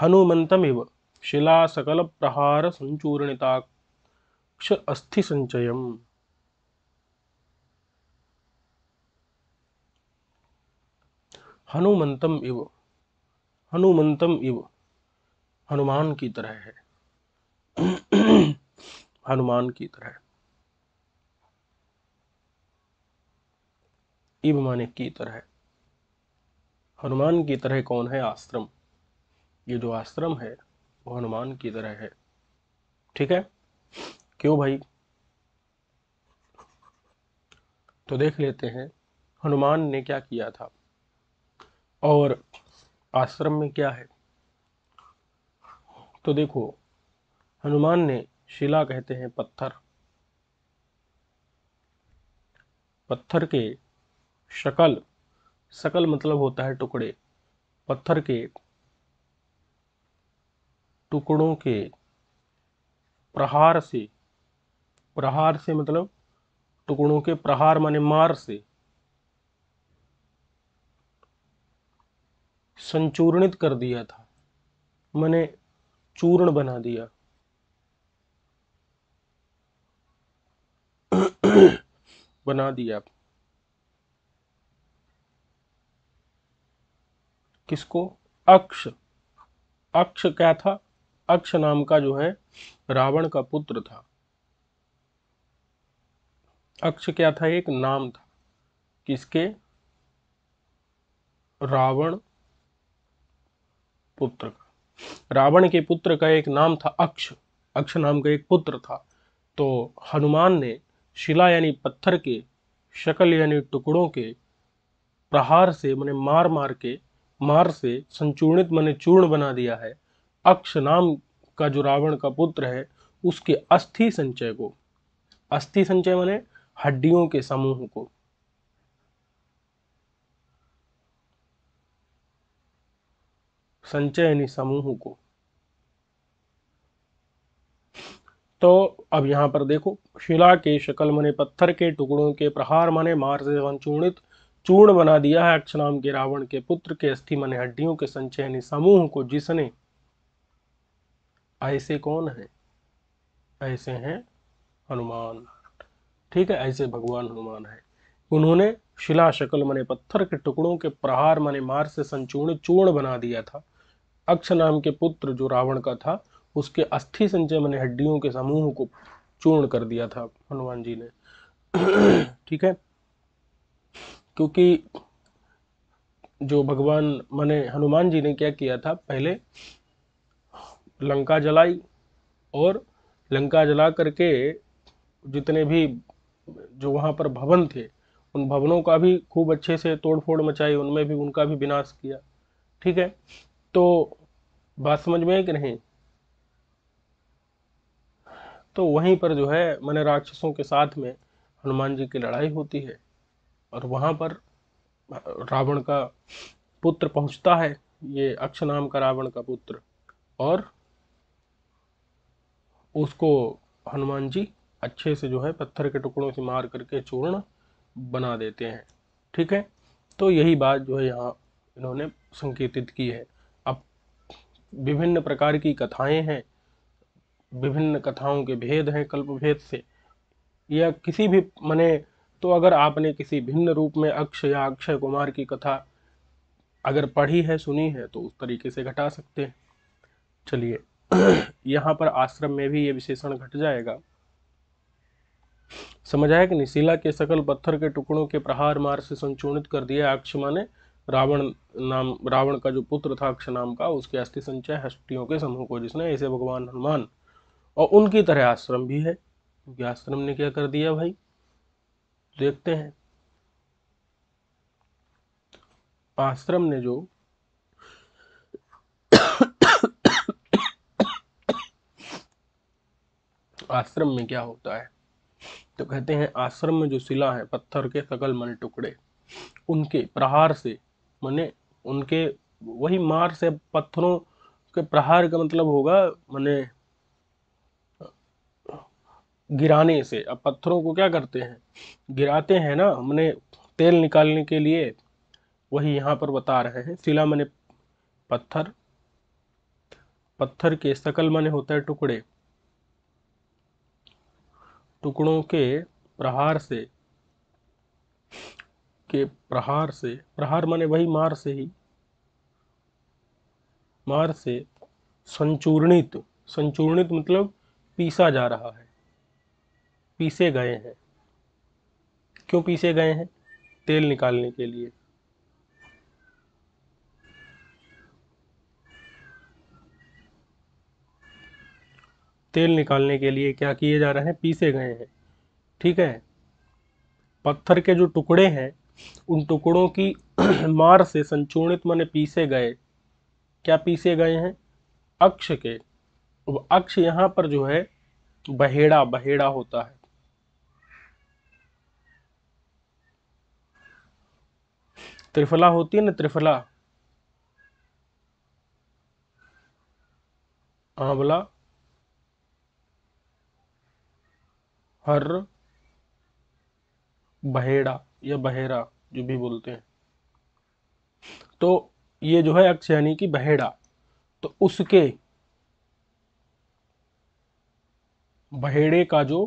हनुमंतमिव शिला सकल प्रहार संचूर्णिताक्ष अस्थि संचयम हनुमंतम इव हनुमंतम इव हनुमान की तरह है हनुमान की तरह इव माने की तरह हनुमान की तरह कौन है आश्रम ये जो आश्रम है वो हनुमान की तरह है ठीक है क्यों भाई तो देख लेते हैं हनुमान ने क्या किया था और आश्रम में क्या है तो देखो हनुमान ने शिला कहते हैं पत्थर पत्थर के शकल शकल मतलब होता है टुकड़े पत्थर के टुकड़ों के प्रहार से प्रहार से मतलब टुकड़ों के प्रहार माने मार से संचूर्णित कर दिया था मैंने चूर्ण बना दिया बना दिया किसको अक्ष अक्ष क्या था अक्ष नाम का जो है रावण का पुत्र था अक्ष क्या था एक नाम था किसके रावण पुत्र का रावण के पुत्र का एक नाम था अक्ष अक्ष नाम का एक पुत्र था तो हनुमान ने शिला यानी पत्थर के शकल यानी टुकड़ों के प्रहार से मैंने मार मार के मार से संचूर्णित मैंने चूर्ण बना दिया है अक्ष नाम का जो रावण का पुत्र है उसके अस्थि संचय को अस्थि संचय मैंने हड्डियों के समूह को संचयनी समूह को तो अब यहाँ पर देखो शिला के शकल मने पत्थर के टुकड़ों के प्रहार मने मार से चूर्णित चूर्ण बना दिया है अक्षनाम के रावण के पुत्र के अस्थि मने हड्डियों के संचयनी समूह को जिसने ऐसे कौन है ऐसे हैं हनुमान ठीक है ऐसे भगवान हनुमान है उन्होंने शिला शकल मने पत्थर के टुकड़ों के प्रहार मने मार से संचूर्ण चूर्ण बना दिया था अक्ष नाम के पुत्र जो रावण का था उसके अस्थि संचय मैंने हड्डियों के समूह को चूर्ण कर दिया था हनुमान जी ने ठीक है क्योंकि जो भगवान मैंने हनुमान जी ने क्या किया था पहले लंका जलाई और लंका जला करके जितने भी जो वहाँ पर भवन थे उन भवनों का भी खूब अच्छे से तोड़फोड़ मचाई उनमें भी उनका भी विनाश किया ठीक है तो बात समझ में है कि नहीं तो वहीं पर जो है मैंने राक्षसों के साथ में हनुमान जी की लड़ाई होती है और वहाँ पर रावण का पुत्र पहुँचता है ये अक्ष नाम का रावण का पुत्र और उसको हनुमान जी अच्छे से जो है पत्थर के टुकड़ों से मार करके चूर्ण बना देते हैं ठीक है तो यही बात जो है यहाँ इन्होंने संकेतित की है विभिन्न प्रकार की कथाएं हैं विभिन्न कथाओं के भेद हैं कल्प भेद से या किसी भी मने तो अगर आपने किसी भिन्न रूप में अक्ष या अक्षय कुमार की कथा अगर पढ़ी है सुनी है तो उस तरीके से घटा सकते हैं चलिए यहाँ पर आश्रम में भी ये विशेषण घट जाएगा समझ आया कि निशीला के सकल पत्थर के टुकड़ों के प्रहार मार से संचूर्णित कर दिया अक्ष माने रावण नाम रावण का जो पुत्र था अक्ष नाम का उसके अस्थि संचय हस्तियों के समूह को जिसने ऐसे भगवान हनुमान और उनकी तरह आश्रम भी है क्योंकि आश्रम ने क्या कर दिया भाई देखते हैं आश्रम ने जो आश्रम में क्या होता है तो कहते हैं आश्रम में जो शिला है पत्थर के सकल मन टुकड़े उनके प्रहार से मैंने उनके वही मार से पत्थरों के प्रहार का मतलब होगा मैंने गिराने से अब पत्थरों को क्या करते हैं गिराते हैं ना हमने तेल निकालने के लिए वही यहाँ पर बता रहे हैं शिला मैंने पत्थर पत्थर के सकल माने होता है टुकड़े टुकड़ों के प्रहार से के प्रहार से प्रहार माने वही मार से ही मार से संचूर्णित संचूर्णित मतलब पीसा जा रहा है पीसे गए हैं क्यों पीसे गए हैं तेल निकालने के लिए तेल निकालने के लिए क्या किए जा रहे हैं पीसे गए हैं ठीक है पत्थर के जो टुकड़े हैं उन टुकड़ों की मार से संचूर्णित मन पीसे गए क्या पीसे गए हैं अक्ष के अब अक्ष यहाँ पर जो है बहेड़ा बहेड़ा होता है त्रिफला होती है ना त्रिफला आंवला हर बहेड़ा या बहेरा जो भी बोलते हैं तो ये जो है अक्ष यानी कि बहेड़ा तो उसके बहेड़े का जो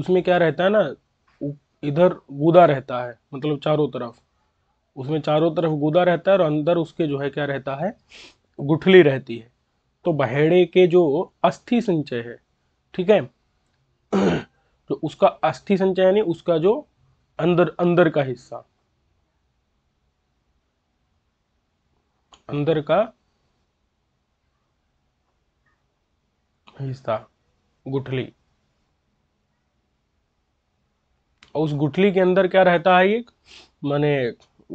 उसमें क्या रहता है ना इधर गुदा रहता है मतलब चारों तरफ उसमें चारों तरफ गुदा रहता है और अंदर उसके जो है क्या रहता है गुठली रहती है तो बहेड़े के जो अस्थि संचय है ठीक है तो उसका अस्थि संचय यानी उसका जो अंदर अंदर का हिस्सा अंदर का हिस्सा गुठली और उस गुठली के अंदर क्या रहता है एक माने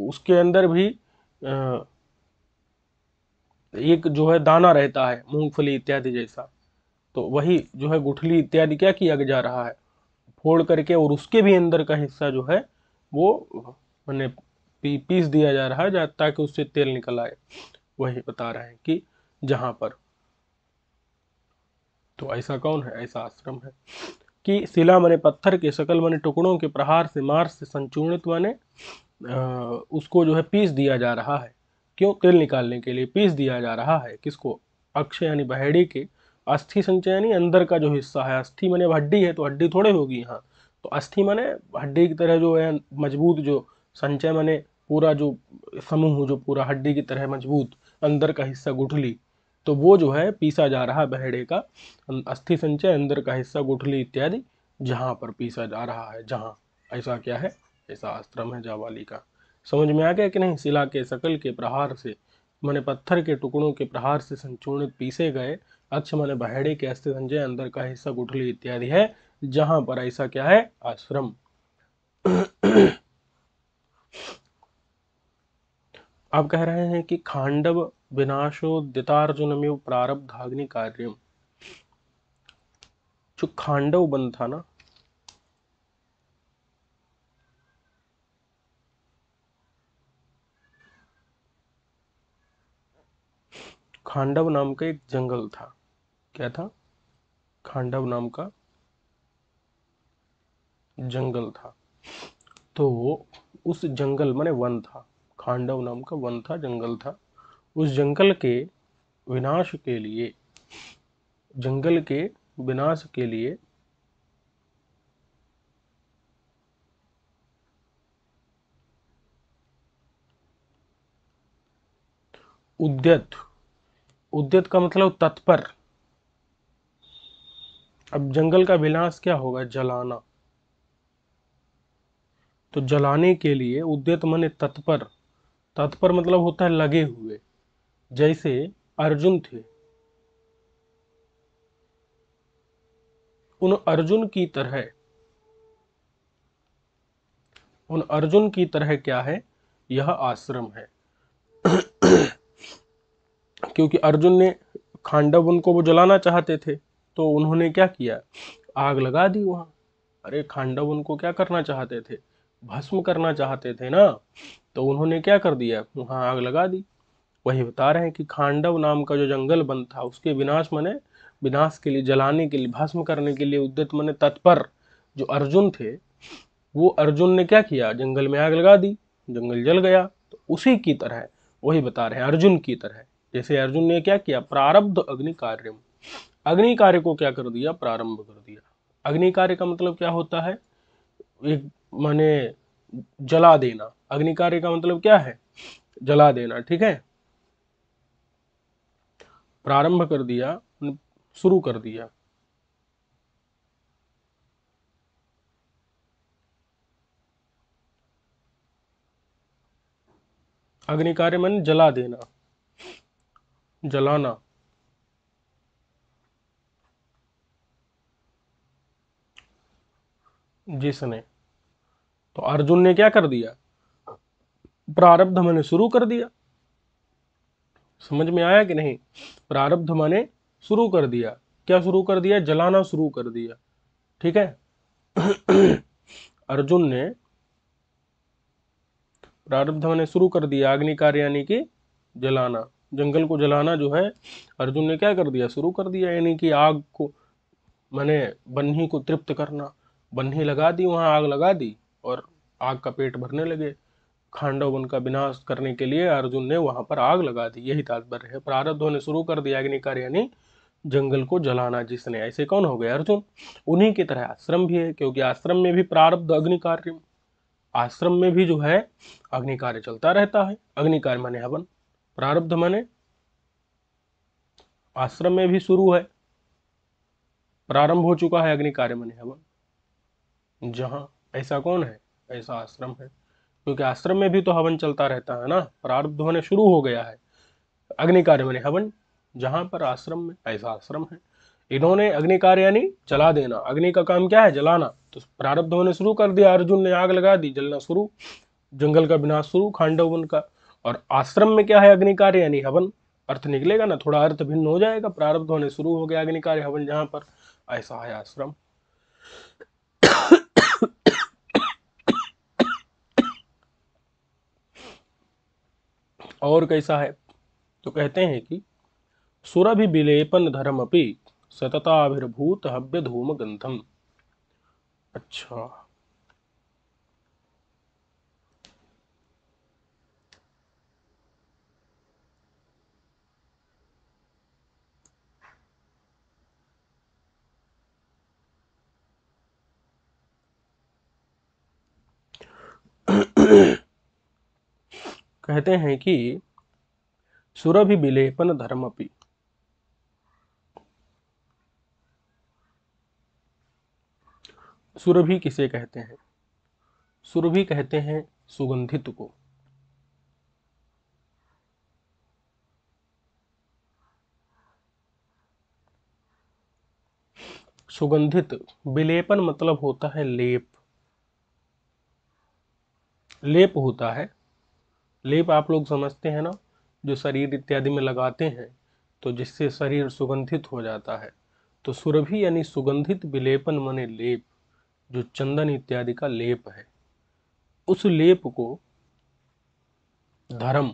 उसके अंदर भी एक जो है दाना रहता है मूंगफली इत्यादि जैसा तो वही जो है गुठली इत्यादि क्या किया जा रहा है फोल्ड करके और उसके भी अंदर का हिस्सा जो है वो मैंने पी, पीस दिया जा रहा है ताकि उससे तेल निकल आए वही बता रहे हैं कि जहां पर तो ऐसा कौन है ऐसा आश्रम है कि शिला मने पत्थर के शकल मने टुकड़ों के प्रहार से मार से संचूर्णित मने उसको जो है पीस दिया जा रहा है क्यों तेल निकालने के लिए पीस दिया जा रहा है किसको अक्षय यानी बहेड़ी के अस्थि यानी अंदर का जो हिस्सा है अस्थि मैंने हड्डी है तो हड्डी थोड़े होगी यहाँ तो अस्थि मैंने हड्डी की तरह जो है मजबूत जो संचय मैंने पूरा जो समूह जो पूरा हड्डी की तरह मजबूत अंदर का हिस्सा गुठली तो वो जो है पीसा जा रहा बहड़े का अं, अस्थि संचय अंदर का हिस्सा गुठली इत्यादि जहाँ पर पीसा जा रहा है जहाँ ऐसा क्या है ऐसा आश्रम है जावाली का समझ में आ गया कि नहीं शिला के सकल के प्रहार से मैंने पत्थर के टुकड़ों के प्रहार से संचूर्णित पीसे गए अक्षमन अच्छा बहड़े के अस्थि संजय अंदर का हिस्सा गुठली इत्यादि है जहां पर ऐसा क्या है आश्रम आप कह रहे हैं कि खांडव विनाशोदितार्जुनमेव प्रारब्धाग्नि कार्यम जो खांडव बन था ना खांडव नाम का एक जंगल था क्या था खांडव नाम का जंगल था तो उस जंगल माने वन था खांडव नाम का वन था जंगल था उस जंगल के विनाश के लिए जंगल के विनाश के लिए उद्यत उद्यत का मतलब तत्पर अब जंगल का विनाश क्या होगा जलाना तो जलाने के लिए उद्यत मने तत्पर तत्पर मतलब होता है लगे हुए जैसे अर्जुन थे उन अर्जुन की तरह उन अर्जुन की तरह क्या है यह आश्रम है क्योंकि अर्जुन ने खांडव उनको वो जलाना चाहते थे तो उन्होंने क्या किया आग लगा दी वहाँ अरे खांडव उनको क्या करना चाहते थे भस्म करना चाहते थे ना तो उन्होंने क्या कर दिया वहाँ आग लगा दी वही बता रहे हैं कि खांडव नाम का जो जंगल बन था उसके विनाश मने विनाश के लिए जलाने के लिए भस्म करने के लिए उद्यत मने तत्पर जो अर्जुन थे वो अर्जुन ने क्या किया जंगल में आग लगा दी जंगल जल गया तो उसी की तरह वही बता रहे हैं अर्जुन की तरह जैसे अर्जुन ने क्या किया प्रारब्ध अग्नि कार्य अग्नि कार्य को क्या कर दिया प्रारंभ कर दिया अग्नि कार्य का मतलब क्या होता है एक माने जला देना अग्नि कार्य का मतलब क्या है जला देना ठीक है प्रारंभ कर दिया शुरू कर दिया अग्नि कार्य मन जला देना जलाना जिसने तो अर्जुन ने क्या कर दिया प्रारब्ध मैंने शुरू कर दिया समझ में आया कि नहीं प्रारब्ध मैंने शुरू कर दिया क्या शुरू कर दिया जलाना शुरू कर दिया ठीक है अर्जुन ने प्रारब्ध मैंने शुरू कर दिया अग्नि कार्य यानी कि जलाना जंगल को जलाना जो है अर्जुन ने क्या कर दिया शुरू कर दिया यानी कि आग को मैंने बन्ही को तृप्त करना बन्ही लगा दी वहाँ आग लगा दी और आग का पेट भरने लगे खांडव उनका का विनाश करने के लिए अर्जुन ने वहाँ पर आग लगा दी यही तात्पर्य है प्रारब्धों ने शुरू कर दिया अग्निकार यानी जंगल को जलाना जिसने ऐसे कौन हो गए अर्जुन उन्हीं की तरह आश्रम भी है क्योंकि आश्रम में भी प्रारब्ध अग्नि कार्य आश्रम में भी जो है अग्नि कार्य चलता रहता है अग्नि कार्य माने हवन प्रारब्ध माने आश्रम में भी शुरू है प्रारंभ हो चुका है अग्नि कार्य माने हवन जहां ऐसा कौन है ऐसा आश्रम है क्योंकि आश्रम में भी तो हवन चलता रहता है ना प्रारब्ध होने शुरू हो गया है अग्नि कार्य माने हवन जहां पर आश्रम में ऐसा आश्रम है इन्होंने अग्नि कार्य यानी जला देना अग्नि का काम क्या है जलाना तो प्रारब्ध होने शुरू कर दिया अर्जुन ने आग लगा दी जलना शुरू जंगल का विनाश शुरू खांडवन का और आश्रम में क्या है अग्निकार्य यानी हवन अर्थ निकलेगा ना थोड़ा अर्थ भिन्न हो जाएगा प्रारब्ध होने शुरू हो गया अग्निकार्य हवन जहां पर ऐसा है आश्रम और कैसा है तो कहते हैं कि सुरभि विलेपन धर्म अपनी सतताभिर्भूत हव्य धूम गंथम अच्छा कहते हैं कि सुरभि विलेपन धर्म धर्मपि सुरभि किसे कहते हैं सुरभि कहते हैं सुगंधित को सुगंधित विलेपन मतलब होता है लेप लेप होता है लेप आप लोग समझते हैं ना जो शरीर इत्यादि में लगाते हैं तो जिससे शरीर सुगंधित हो जाता है तो सुरभि यानी सुगंधित विलेपन मने लेप जो चंदन इत्यादि का लेप है उस लेप को धर्म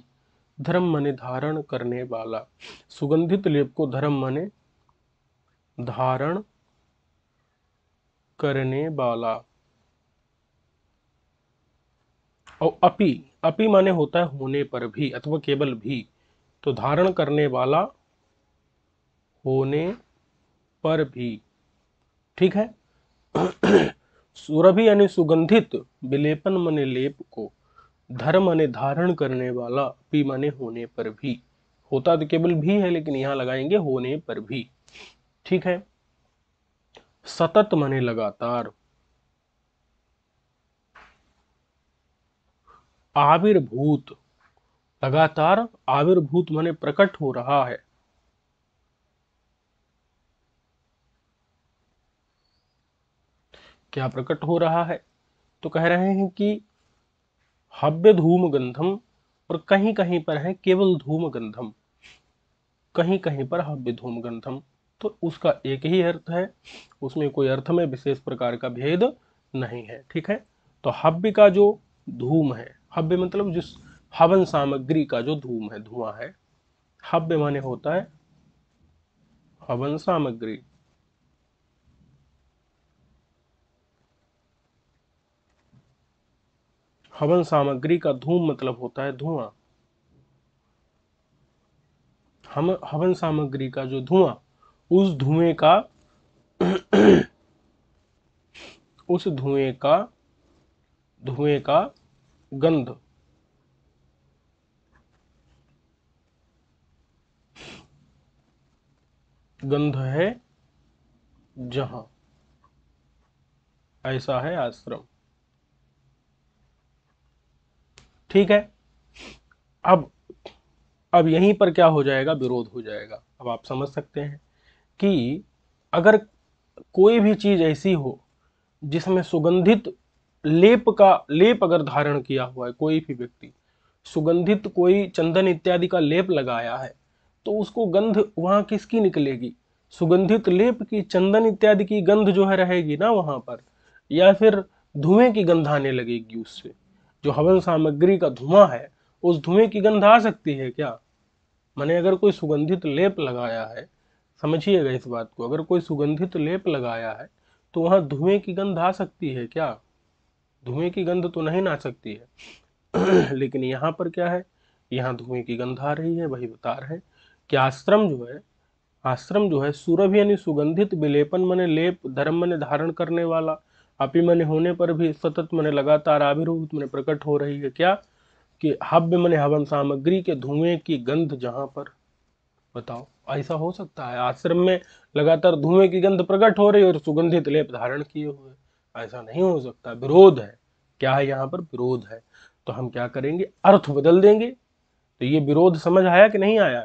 धर्म मने धारण करने वाला सुगंधित लेप को धर्म मने धारण करने वाला और अपि अपि माने होता है होने पर भी अथवा केवल भी तो धारण करने वाला होने पर भी ठीक है सुरभि यानी सुगंधित विलेपन माने लेप को धर्म माने धारण करने वाला अपि माने होने पर भी होता तो केवल भी है लेकिन यहां लगाएंगे होने पर भी ठीक है सतत माने लगातार आविर्भूत लगातार आविर्भूत मैंने प्रकट हो रहा है क्या प्रकट हो रहा है तो कह रहे हैं कि हव्य धूम गंधम और कहीं कहीं पर है केवल धूम गंधम कहीं कहीं पर हव्य धूम गंधम तो उसका एक ही अर्थ है उसमें कोई अर्थ में विशेष प्रकार का भेद नहीं है ठीक है तो हव्य का जो धूम है हव्य मतलब जिस हवन सामग्री का जो धूम है धुआं है हव्य माने होता है हवन सामग्री हवन सामग्री का धूम मतलब होता है धुआं हम हवन सामग्री का जो धुआं उस धुएं का उस धुएं का धुएं का गंध गंध है जहां ऐसा है आश्रम ठीक है अब अब यहीं पर क्या हो जाएगा विरोध हो जाएगा अब आप समझ सकते हैं कि अगर कोई भी चीज ऐसी हो जिसमें सुगंधित लेप का लेप अगर धारण किया हुआ है कोई भी व्यक्ति सुगंधित कोई चंदन इत्यादि का लेप लगाया है तो उसको गंध वहाँ किसकी निकलेगी सुगंधित लेप की चंदन इत्यादि की गंध जो है रहेगी ना वहाँ पर या फिर धुएं की गंध आने लगेगी उससे जो हवन सामग्री का धुआं है उस धुएं की गंध आ सकती है क्या मैंने अगर कोई सुगंधित लेप लगाया है समझिएगा इस बात को अगर कोई सुगंधित लेप लगाया है तो वहाँ धुएं की गंध आ सकती है क्या धुएं की गंध तो नहीं ना सकती है लेकिन यहाँ पर क्या है यहाँ धुएं की गंध आ रही है वही बता रहे हैं कि आश्रम जो है आश्रम जो है सूरभ यानी सुगंधित विलेपन मने लेप धर्म मने धारण करने वाला अपी मने होने पर भी सतत मने लगातार आविर्भूत मने प्रकट हो रही है क्या कि हव्य मने हवन सामग्री के धुएं की गंध जहाँ पर बताओ ऐसा हो सकता है आश्रम में लगातार धुएं की गंध प्रकट हो रही है और सुगंधित लेप धारण किए हुए ऐसा नहीं हो सकता विरोध है क्या है यहाँ पर विरोध है तो हम क्या करेंगे अर्थ बदल देंगे तो ये विरोध समझ आया कि नहीं आया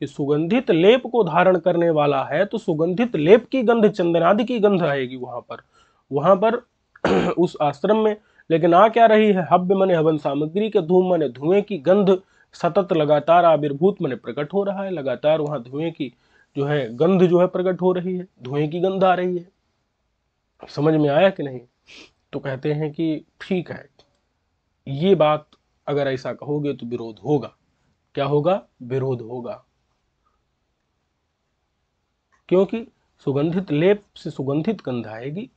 कि सुगंधित लेप को धारण करने वाला है तो सुगंधित लेप की गंध चंदनादि की गंध आएगी वहां पर वहां पर उस आश्रम में लेकिन आ क्या रही है हव्य मने हवन सामग्री के धूम मने धुएं की गंध सतत लगातार आविर्भूत मने प्रकट हो रहा है लगातार वहां धुएं की जो है गंध जो है प्रकट हो रही है धुएं की गंध आ रही है समझ में आया कि नहीं तो कहते हैं कि ठीक है ये बात अगर ऐसा कहोगे तो विरोध होगा क्या होगा विरोध होगा क्योंकि सुगंधित लेप से सुगंधित गंध आएगी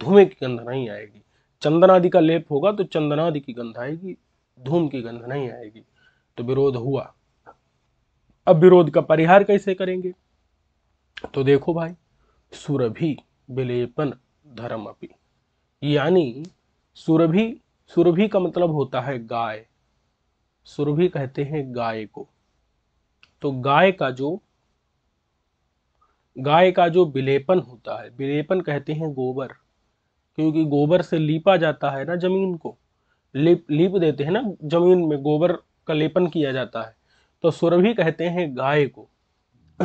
धुएं की गंध नहीं आएगी चंदनादि का लेप होगा तो चंदनादि की गंध आएगी धूम की गंध नहीं आएगी तो विरोध हुआ अब विरोध का परिहार कैसे करेंगे तो देखो भाई सुरभि विलेपन धर्म अपी यानी सुरभि सुरभि का मतलब होता है गाय सुरभि कहते हैं गाय को तो गाय का जो गाय का जो बिलेपन होता है बिलेपन कहते हैं गोबर क्योंकि गोबर से लीपा जाता है ना जमीन को लीप लीप देते हैं ना जमीन में गोबर का लेपन किया जाता है तो सुरभि कहते हैं गाय को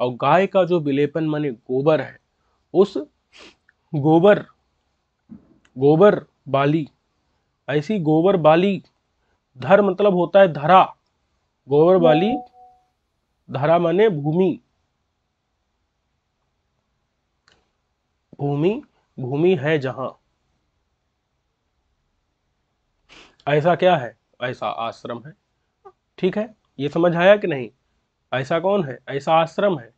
और गाय का जो बिलेपन माने गोबर है उस गोबर गोबर बाली ऐसी गोबर बाली धर मतलब होता है धरा गोबर बाली धरा माने भूमि भूमि भूमि है जहां ऐसा क्या है ऐसा आश्रम है ठीक है ये समझ आया कि नहीं ऐसा कौन है ऐसा आश्रम है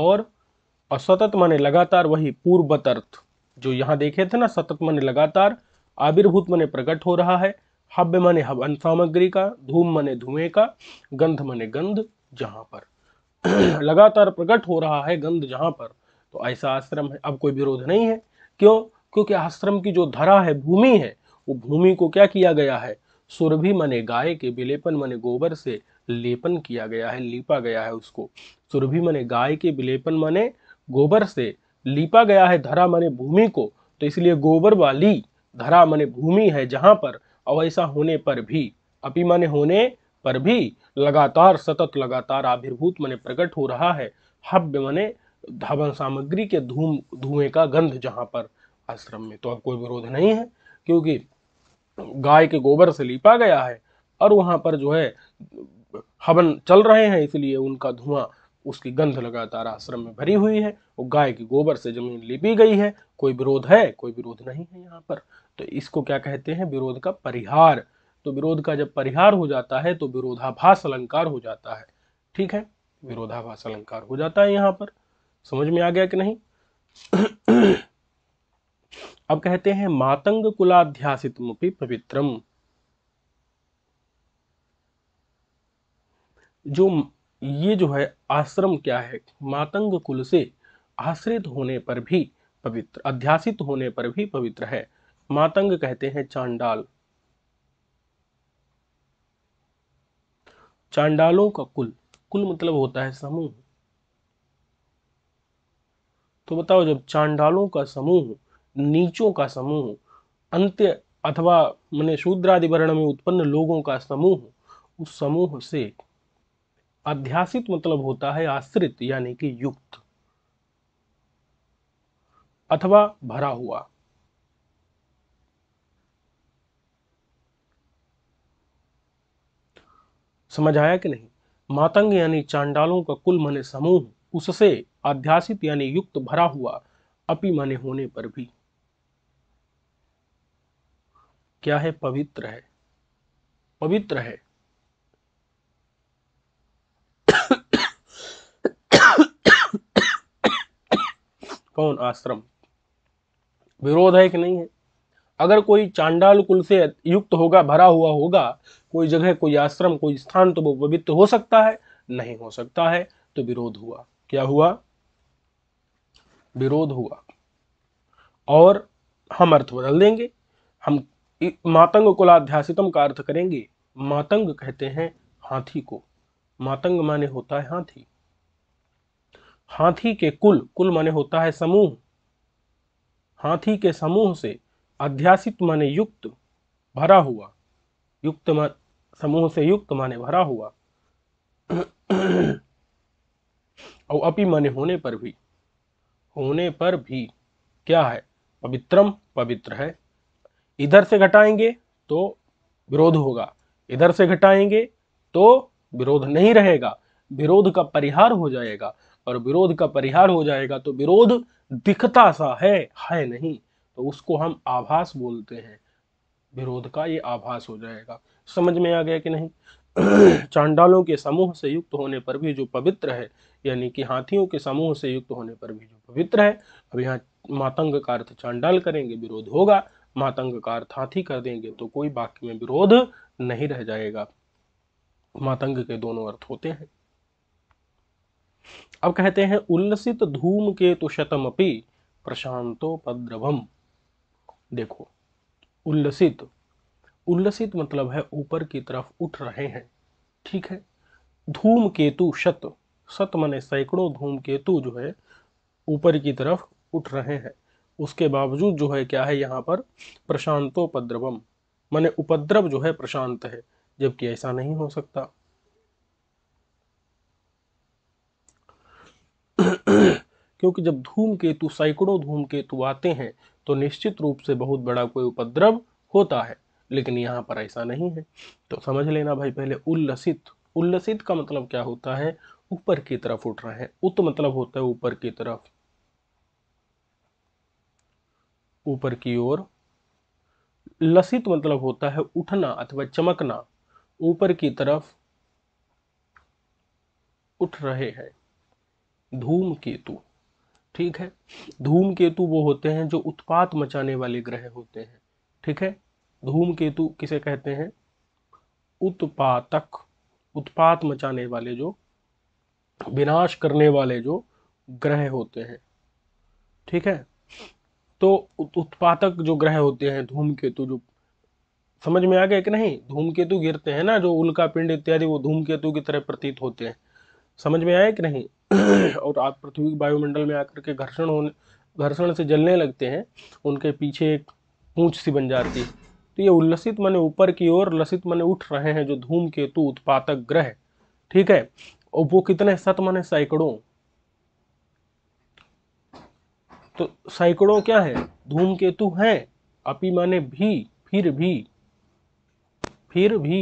और और सतत माने लगातार वही पूर्वतर्थ जो यहाँ देखे थे ना सतत माने लगातार आविर्भूत माने प्रकट हो रहा है हव्य माने हवन सामग्री का धूम माने धुएं का गंध माने गंध जहाँ पर लगातार प्रकट हो रहा है गंध जहाँ पर तो ऐसा आश्रम है अब कोई विरोध नहीं है क्यों क्योंकि आश्रम की जो धरा है भूमि है वो भूमि को क्या किया गया है सुरभि मने गाय के विलेपन मने गोबर से लेपन किया गया है लीपा गया है उसको सुरभि मने गाय के विलेपन मने गोबर से लीपा गया है धरा मने भूमि को तो इसलिए गोबर वाली धरा मने भूमि है जहां पर अवैसा होने पर भी अपी माने होने पर भी लगातार सतत लगातार आविर्भूत मने प्रकट हो रहा है हव्य मने धावन सामग्री के धूम धुएं का गंध जहाँ पर आश्रम में तो अब कोई विरोध नहीं है क्योंकि गाय के गोबर से लीपा गया है और वहां पर जो है हवन चल रहे हैं इसलिए उनका धुआं उसकी गंध लगातार आश्रम में भरी हुई है और गाय के गोबर से जमीन लिपी गई है कोई विरोध है कोई विरोध नहीं है यहाँ पर तो इसको क्या कहते हैं विरोध का परिहार तो विरोध का जब परिहार हो जाता है तो विरोधाभास अलंकार हो जाता है ठीक है विरोधाभास अलंकार हो जाता है यहाँ पर समझ में आ गया कि नहीं अब कहते हैं मातंग कुलाध्यासित मुपी पवित्रम जो ये जो है आश्रम क्या है मातंग कुल से आश्रित होने पर भी पवित्र अध्यासित होने पर भी पवित्र है मातंग कहते हैं चांडाल चांडालों का कुल कुल मतलब होता है समूह तो बताओ जब चांडालों का समूह नीचों का समूह अंत्य अथवा मैंने शूद्रादि वर्ण में उत्पन्न लोगों का समूह उस समूह से अध्यासित मतलब होता है आश्रित यानी कि युक्त अथवा भरा हुआ समझ आया कि नहीं मातंग यानी चांडालों का कुल माने समूह उससे अध्यासित यानी युक्त भरा हुआ अपि मने होने पर भी क्या है पवित्र है पवित्र है कौन आश्रम विरोध है कि नहीं है अगर कोई चांडाल कुल से युक्त होगा भरा हुआ होगा कोई जगह कोई आश्रम कोई स्थान तो वो पवित्र हो सकता है नहीं हो सकता है तो विरोध हुआ क्या हुआ विरोध हुआ और हम अर्थ बदल देंगे हम मातंग कुलाध्यासितम का अर्थ करेंगे मातंग कहते हैं हाथी को मातंग माने होता है हाथी हाथी के कुल कुल माने होता है समूह हाथी के समूह से अध्यासित माने युक्त भरा हुआ युक्त समूह से युक्त माने भरा हुआ और अपि माने होने पर भी होने पर भी क्या है पवित्रम पवित्र है इधर से घटाएंगे तो विरोध होगा इधर से घटाएंगे तो विरोध नहीं रहेगा विरोध का परिहार हो जाएगा और विरोध का परिहार हो जाएगा तो विरोध दिखता सा है है नहीं तो उसको हम आभास बोलते हैं विरोध का ये आभास हो जाएगा समझ में आ गया कि नहीं चांडालों के समूह से युक्त होने पर भी जो पवित्र है यानी कि हाथियों के समूह से युक्त होने पर भी जो पवित्र है अब यहाँ मातंग का अर्थ चांडाल करेंगे विरोध होगा मातंग का अर्थ हाथी कर देंगे तो कोई वाक्य में विरोध नहीं रह जाएगा मातंग के दोनों अर्थ होते हैं अब कहते हैं उल्लसित धूम के अपी तो प्रशांतो प्रशांतोपद्रवम देखो उल्लसित उल्लसित मतलब है ऊपर की तरफ उठ रहे हैं ठीक है धूम केतु शत सत मने सैकड़ों धूम केतु जो है ऊपर की तरफ उठ रहे हैं उसके बावजूद जो है क्या है यहाँ पर प्रशांतोपद्रवम मने उपद्रव जो है प्रशांत है जबकि ऐसा नहीं हो सकता क्योंकि जब धूम केतु सैकड़ों केतु आते हैं तो निश्चित रूप से बहुत बड़ा कोई उपद्रव होता है लेकिन यहाँ पर ऐसा नहीं है तो समझ लेना भाई पहले उल्लसित उल्लसित का मतलब क्या होता है ऊपर की तरफ उठ रहे हैं उत मतलब होता है ऊपर की तरफ ऊपर की ओर लसित मतलब होता है उठना अथवा चमकना ऊपर की तरफ उठ रहे हैं धूम केतु ठीक है धूम केतु वो होते हैं जो उत्पात मचाने वाले ग्रह होते हैं ठीक है धूम केतु किसे कहते हैं उत्पातक उत्पात मचाने वाले जो विनाश करने वाले जो ग्रह होते हैं ठीक है तो उत्पातक जो ग्रह होते हैं धूम केतु जो समझ में आ गया कि नहीं धूमकेतु गिरते हैं ना जो उल्का पिंड इत्यादि वो धूमकेतु की तरह प्रतीत होते हैं समझ में आया कि नहीं और आप पृथ्वी वायुमंडल में आकर के घर्षण होने घर्षण से जलने लगते हैं उनके पीछे एक पूछ सी बन जाती है तो ये उल्लसित मन ऊपर की ओर लसित मन उठ रहे हैं जो धूम केतु उत्पातक ग्रह ठीक है और वो कितने सत मने सैकड़ों तो सैकड़ों क्या है धूमकेतु है अपी माने भी फिर भी फिर भी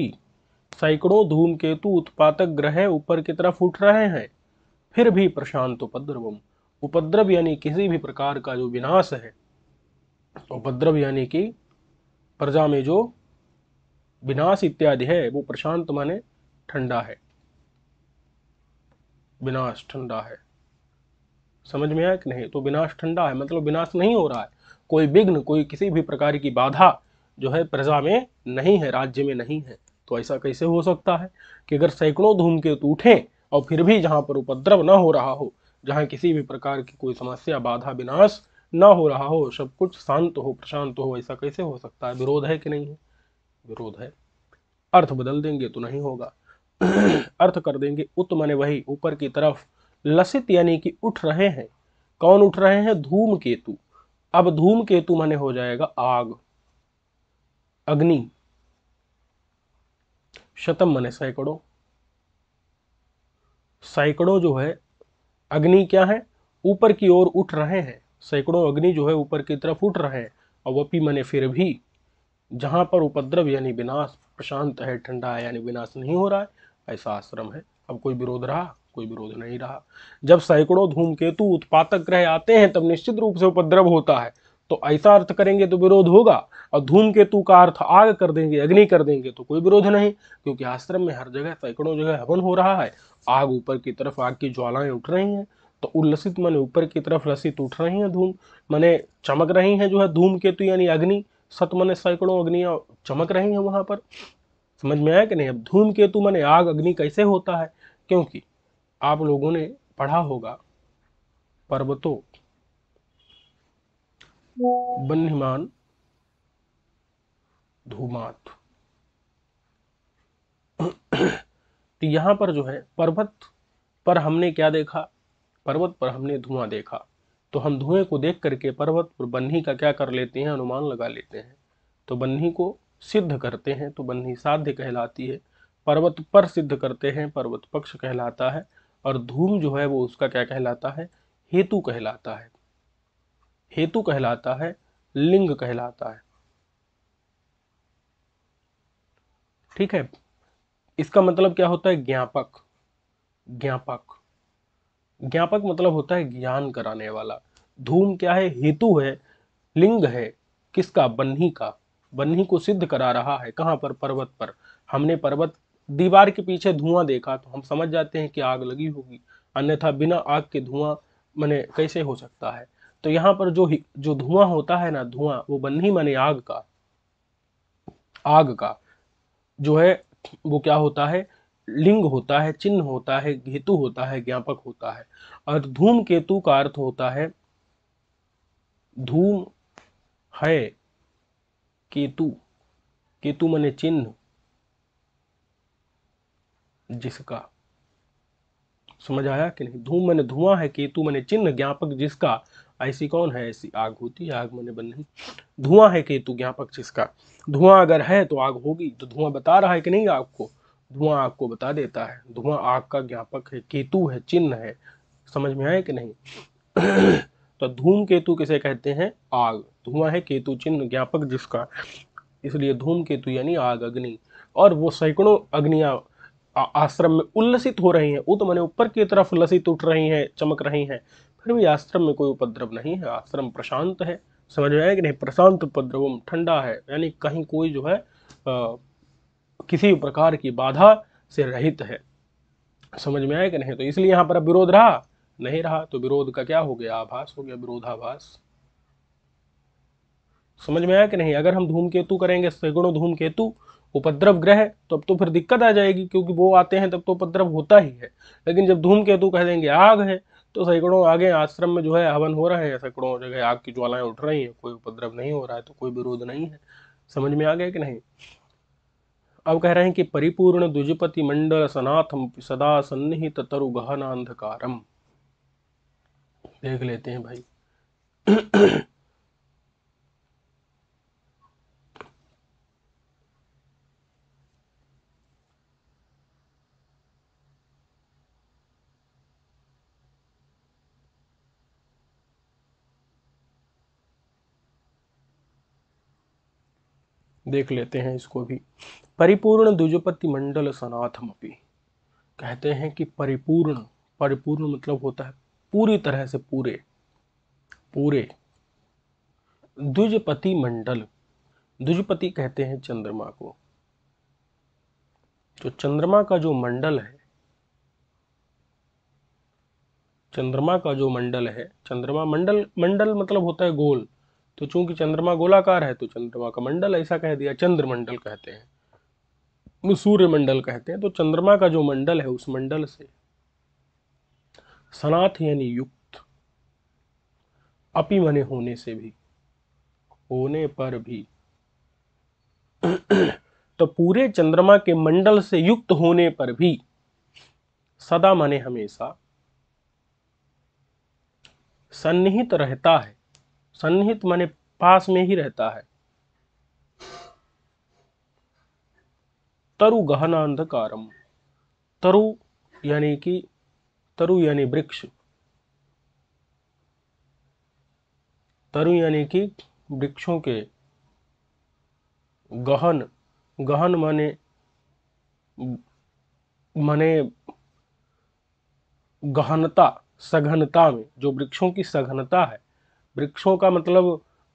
सैकड़ों धूमकेतु उत्पातक ग्रह ऊपर की तरफ उठ रहे हैं फिर भी प्रशांत उपद्रवम उपद्रव यानी किसी भी प्रकार का जो विनाश है उपद्रव यानी कि प्रजा में जो विनाश इत्यादि है वो प्रशांत माने ठंडा है विनाश ठंडा है समझ में आया कि नहीं तो विनाश ठंडा है मतलब विनाश नहीं हो रहा है कोई विघ्न कोई किसी भी प्रकार की बाधा जो है प्रजा में नहीं है राज्य में नहीं है तो ऐसा कैसे हो सकता है कि अगर सैकड़ों धूमकेतु उठें और फिर भी जहां पर उपद्रव न हो रहा हो जहां किसी भी प्रकार की कोई समस्या बाधा विनाश न हो रहा हो सब कुछ शांत हो प्रशांत हो ऐसा कैसे हो सकता है विरोध है कि नहीं है विरोध है अर्थ बदल देंगे तो नहीं होगा अर्थ कर देंगे उत मने वही ऊपर की तरफ लसित यानी कि उठ रहे हैं कौन उठ रहे हैं धूम केतु अब धूम केतु मने हो जाएगा आग अग्नि शतम मने सैकड़ों सैकड़ों जो है अग्नि क्या है ऊपर की ओर उठ रहे हैं सैकड़ों अग्नि जो है ऊपर की तरफ उठ रहे हैं और वपी मने फिर भी जहां पर उपद्रव यानी विनाश प्रशांत है ठंडा है यानी विनाश नहीं हो रहा है ऐसा आश्रम है अब कोई विरोध रहा कोई विरोध नहीं रहा जब सैकड़ों धूमकेतु उत्पातक ग्रह आते हैं तब निश्चित रूप से उपद्रव होता है तो ऐसा अर्थ करेंगे तो विरोध होगा और धूम केतु का अर्थ आग कर देंगे अग्नि कर देंगे तो कोई विरोध नहीं क्योंकि आश्रम में हर जगह सैकड़ों जगह हवन हो रहा है आग ऊपर की तरफ आग की ज्वालाएं उठ रही हैं तो उल्लसित मन ऊपर की तरफ लसित उठ रही हैं धूम मने चमक रही हैं जो है धूम केतु यानी अग्नि सत मने सैकड़ों अग्निया चमक रही हैं वहां पर समझ में आया कि नहीं अब धूम केतु मने आग अग्नि कैसे होता है क्योंकि आप लोगों ने पढ़ा होगा पर्वतों बन्हिमान धूमात तो यहां पर जो है पर्वत पर हमने क्या देखा पर्वत पर हमने धुआं देखा तो हम धुएं को देख करके पर्वत पर बन्ही का क्या कर लेते हैं अनुमान लगा लेते हैं तो बन्ही को सिद्ध करते हैं तो बन्ही साध्य कहलाती है पर्वत पर सिद्ध करते हैं पर्वत पक्ष कहलाता है और धूम जो है वो उसका क्या कहलाता है हेतु कहलाता है हेतु कहलाता है लिंग कहलाता है ठीक है इसका मतलब क्या होता है ज्ञापक ज्ञापक ज्ञापक मतलब होता है ज्ञान कराने वाला धूम क्या है हेतु है लिंग है किसका बन्ही का बन्ही को सिद्ध करा रहा है कहाँ पर पर्वत पर हमने पर्वत दीवार के पीछे धुआं देखा तो हम समझ जाते हैं कि आग लगी होगी अन्यथा बिना आग के धुआं मैंने कैसे हो सकता है तो यहाँ पर जो जो धुआं होता है ना धुआं वो बन्ही माने आग का आग का जो है वो क्या होता है लिंग होता है चिन्ह होता है हेतु होता है ज्ञापक होता है और धूम केतु का अर्थ होता है धूम है केतु केतु मने चिन्ह जिसका समझ आया कि नहीं धूम मने धुआं है केतु मने चिन्ह ज्ञापक जिसका ऐसी कौन है ऐसी आग होती है आग मैंने बंधन धुआं है केतु ज्ञापक जिसका धुआं अगर है तो आग होगी तो धुआं बता रहा है कि नहीं आग को धुआं आग को बता देता है धुआं आग का ज्ञापक है केतु है चिन्ह है समझ में आए कि नहीं तो धूम केतु किसे कहते हैं आग धुआं है केतु चिन्ह ज्ञापक जिसका इसलिए धूम केतु यानी आग अग्नि और वो सैकड़ों अग्निया आश्रम में उल्लसित हो रही हैं उत मैंने ऊपर की तरफ लसित उठ रही हैं चमक रही हैं फिर भी आश्रम में कोई उपद्रव नहीं है आश्रम प्रशांत है समझ में आया कि नहीं प्रशांत उपद्रव ठंडा है यानी कहीं कोई जो है आ, किसी प्रकार की बाधा से रहित है समझ में आया कि नहीं तो इसलिए यहाँ पर अब विरोध रहा नहीं रहा तो विरोध का क्या हो गया आभास हो गया विरोधाभास समझ में आया कि नहीं अगर हम धूमकेतु करेंगे सगुणो धूमकेतु उपद्रव ग्रह तो अब तो फिर दिक्कत आ जाएगी क्योंकि वो आते हैं तब तो उपद्रव होता ही है लेकिन जब धूमकेतु कह देंगे आग है तो सैकड़ों आगे आश्रम में जो है हवन हो रहा है सैकड़ों जगह आग की ज्वालाएं उठ रही हैं कोई उपद्रव नहीं हो रहा है तो कोई विरोध नहीं है समझ में आ गया कि नहीं अब कह रहे हैं कि परिपूर्ण द्विजपति मंडल सनाथम सदा सन्निहित तरु गहना अंधकारम देख लेते हैं भाई देख लेते हैं इसको भी परिपूर्ण द्विजपति मंडल सनाथम अपी कहते हैं कि परिपूर्ण परिपूर्ण मतलब होता है पूरी तरह से पूरे पूरे द्विजपति मंडल द्विजपति कहते हैं चंद्रमा को तो चंद्रमा का जो मंडल है चंद्रमा का जो मंडल है चंद्रमा मंडल मंडल मतलब होता है गोल तो चूंकि चंद्रमा गोलाकार है तो चंद्रमा का मंडल ऐसा कह दिया चंद्रमंडल कहते हैं मतलब सूर्य मंडल कहते हैं तो चंद्रमा का जो मंडल है उस मंडल से सनाथ यानी युक्त अपि मने होने से भी होने पर भी तो पूरे चंद्रमा के मंडल से युक्त होने पर भी सदा मने हमेशा सन्निहित रहता है सन्निहित माने पास में ही रहता है तरु गहना अंधकारम तरु यानी कि तरु यानी वृक्ष तरु यानी कि वृक्षों के गहन गहन माने माने गहनता सघनता में जो वृक्षों की सघनता है वृक्षों का मतलब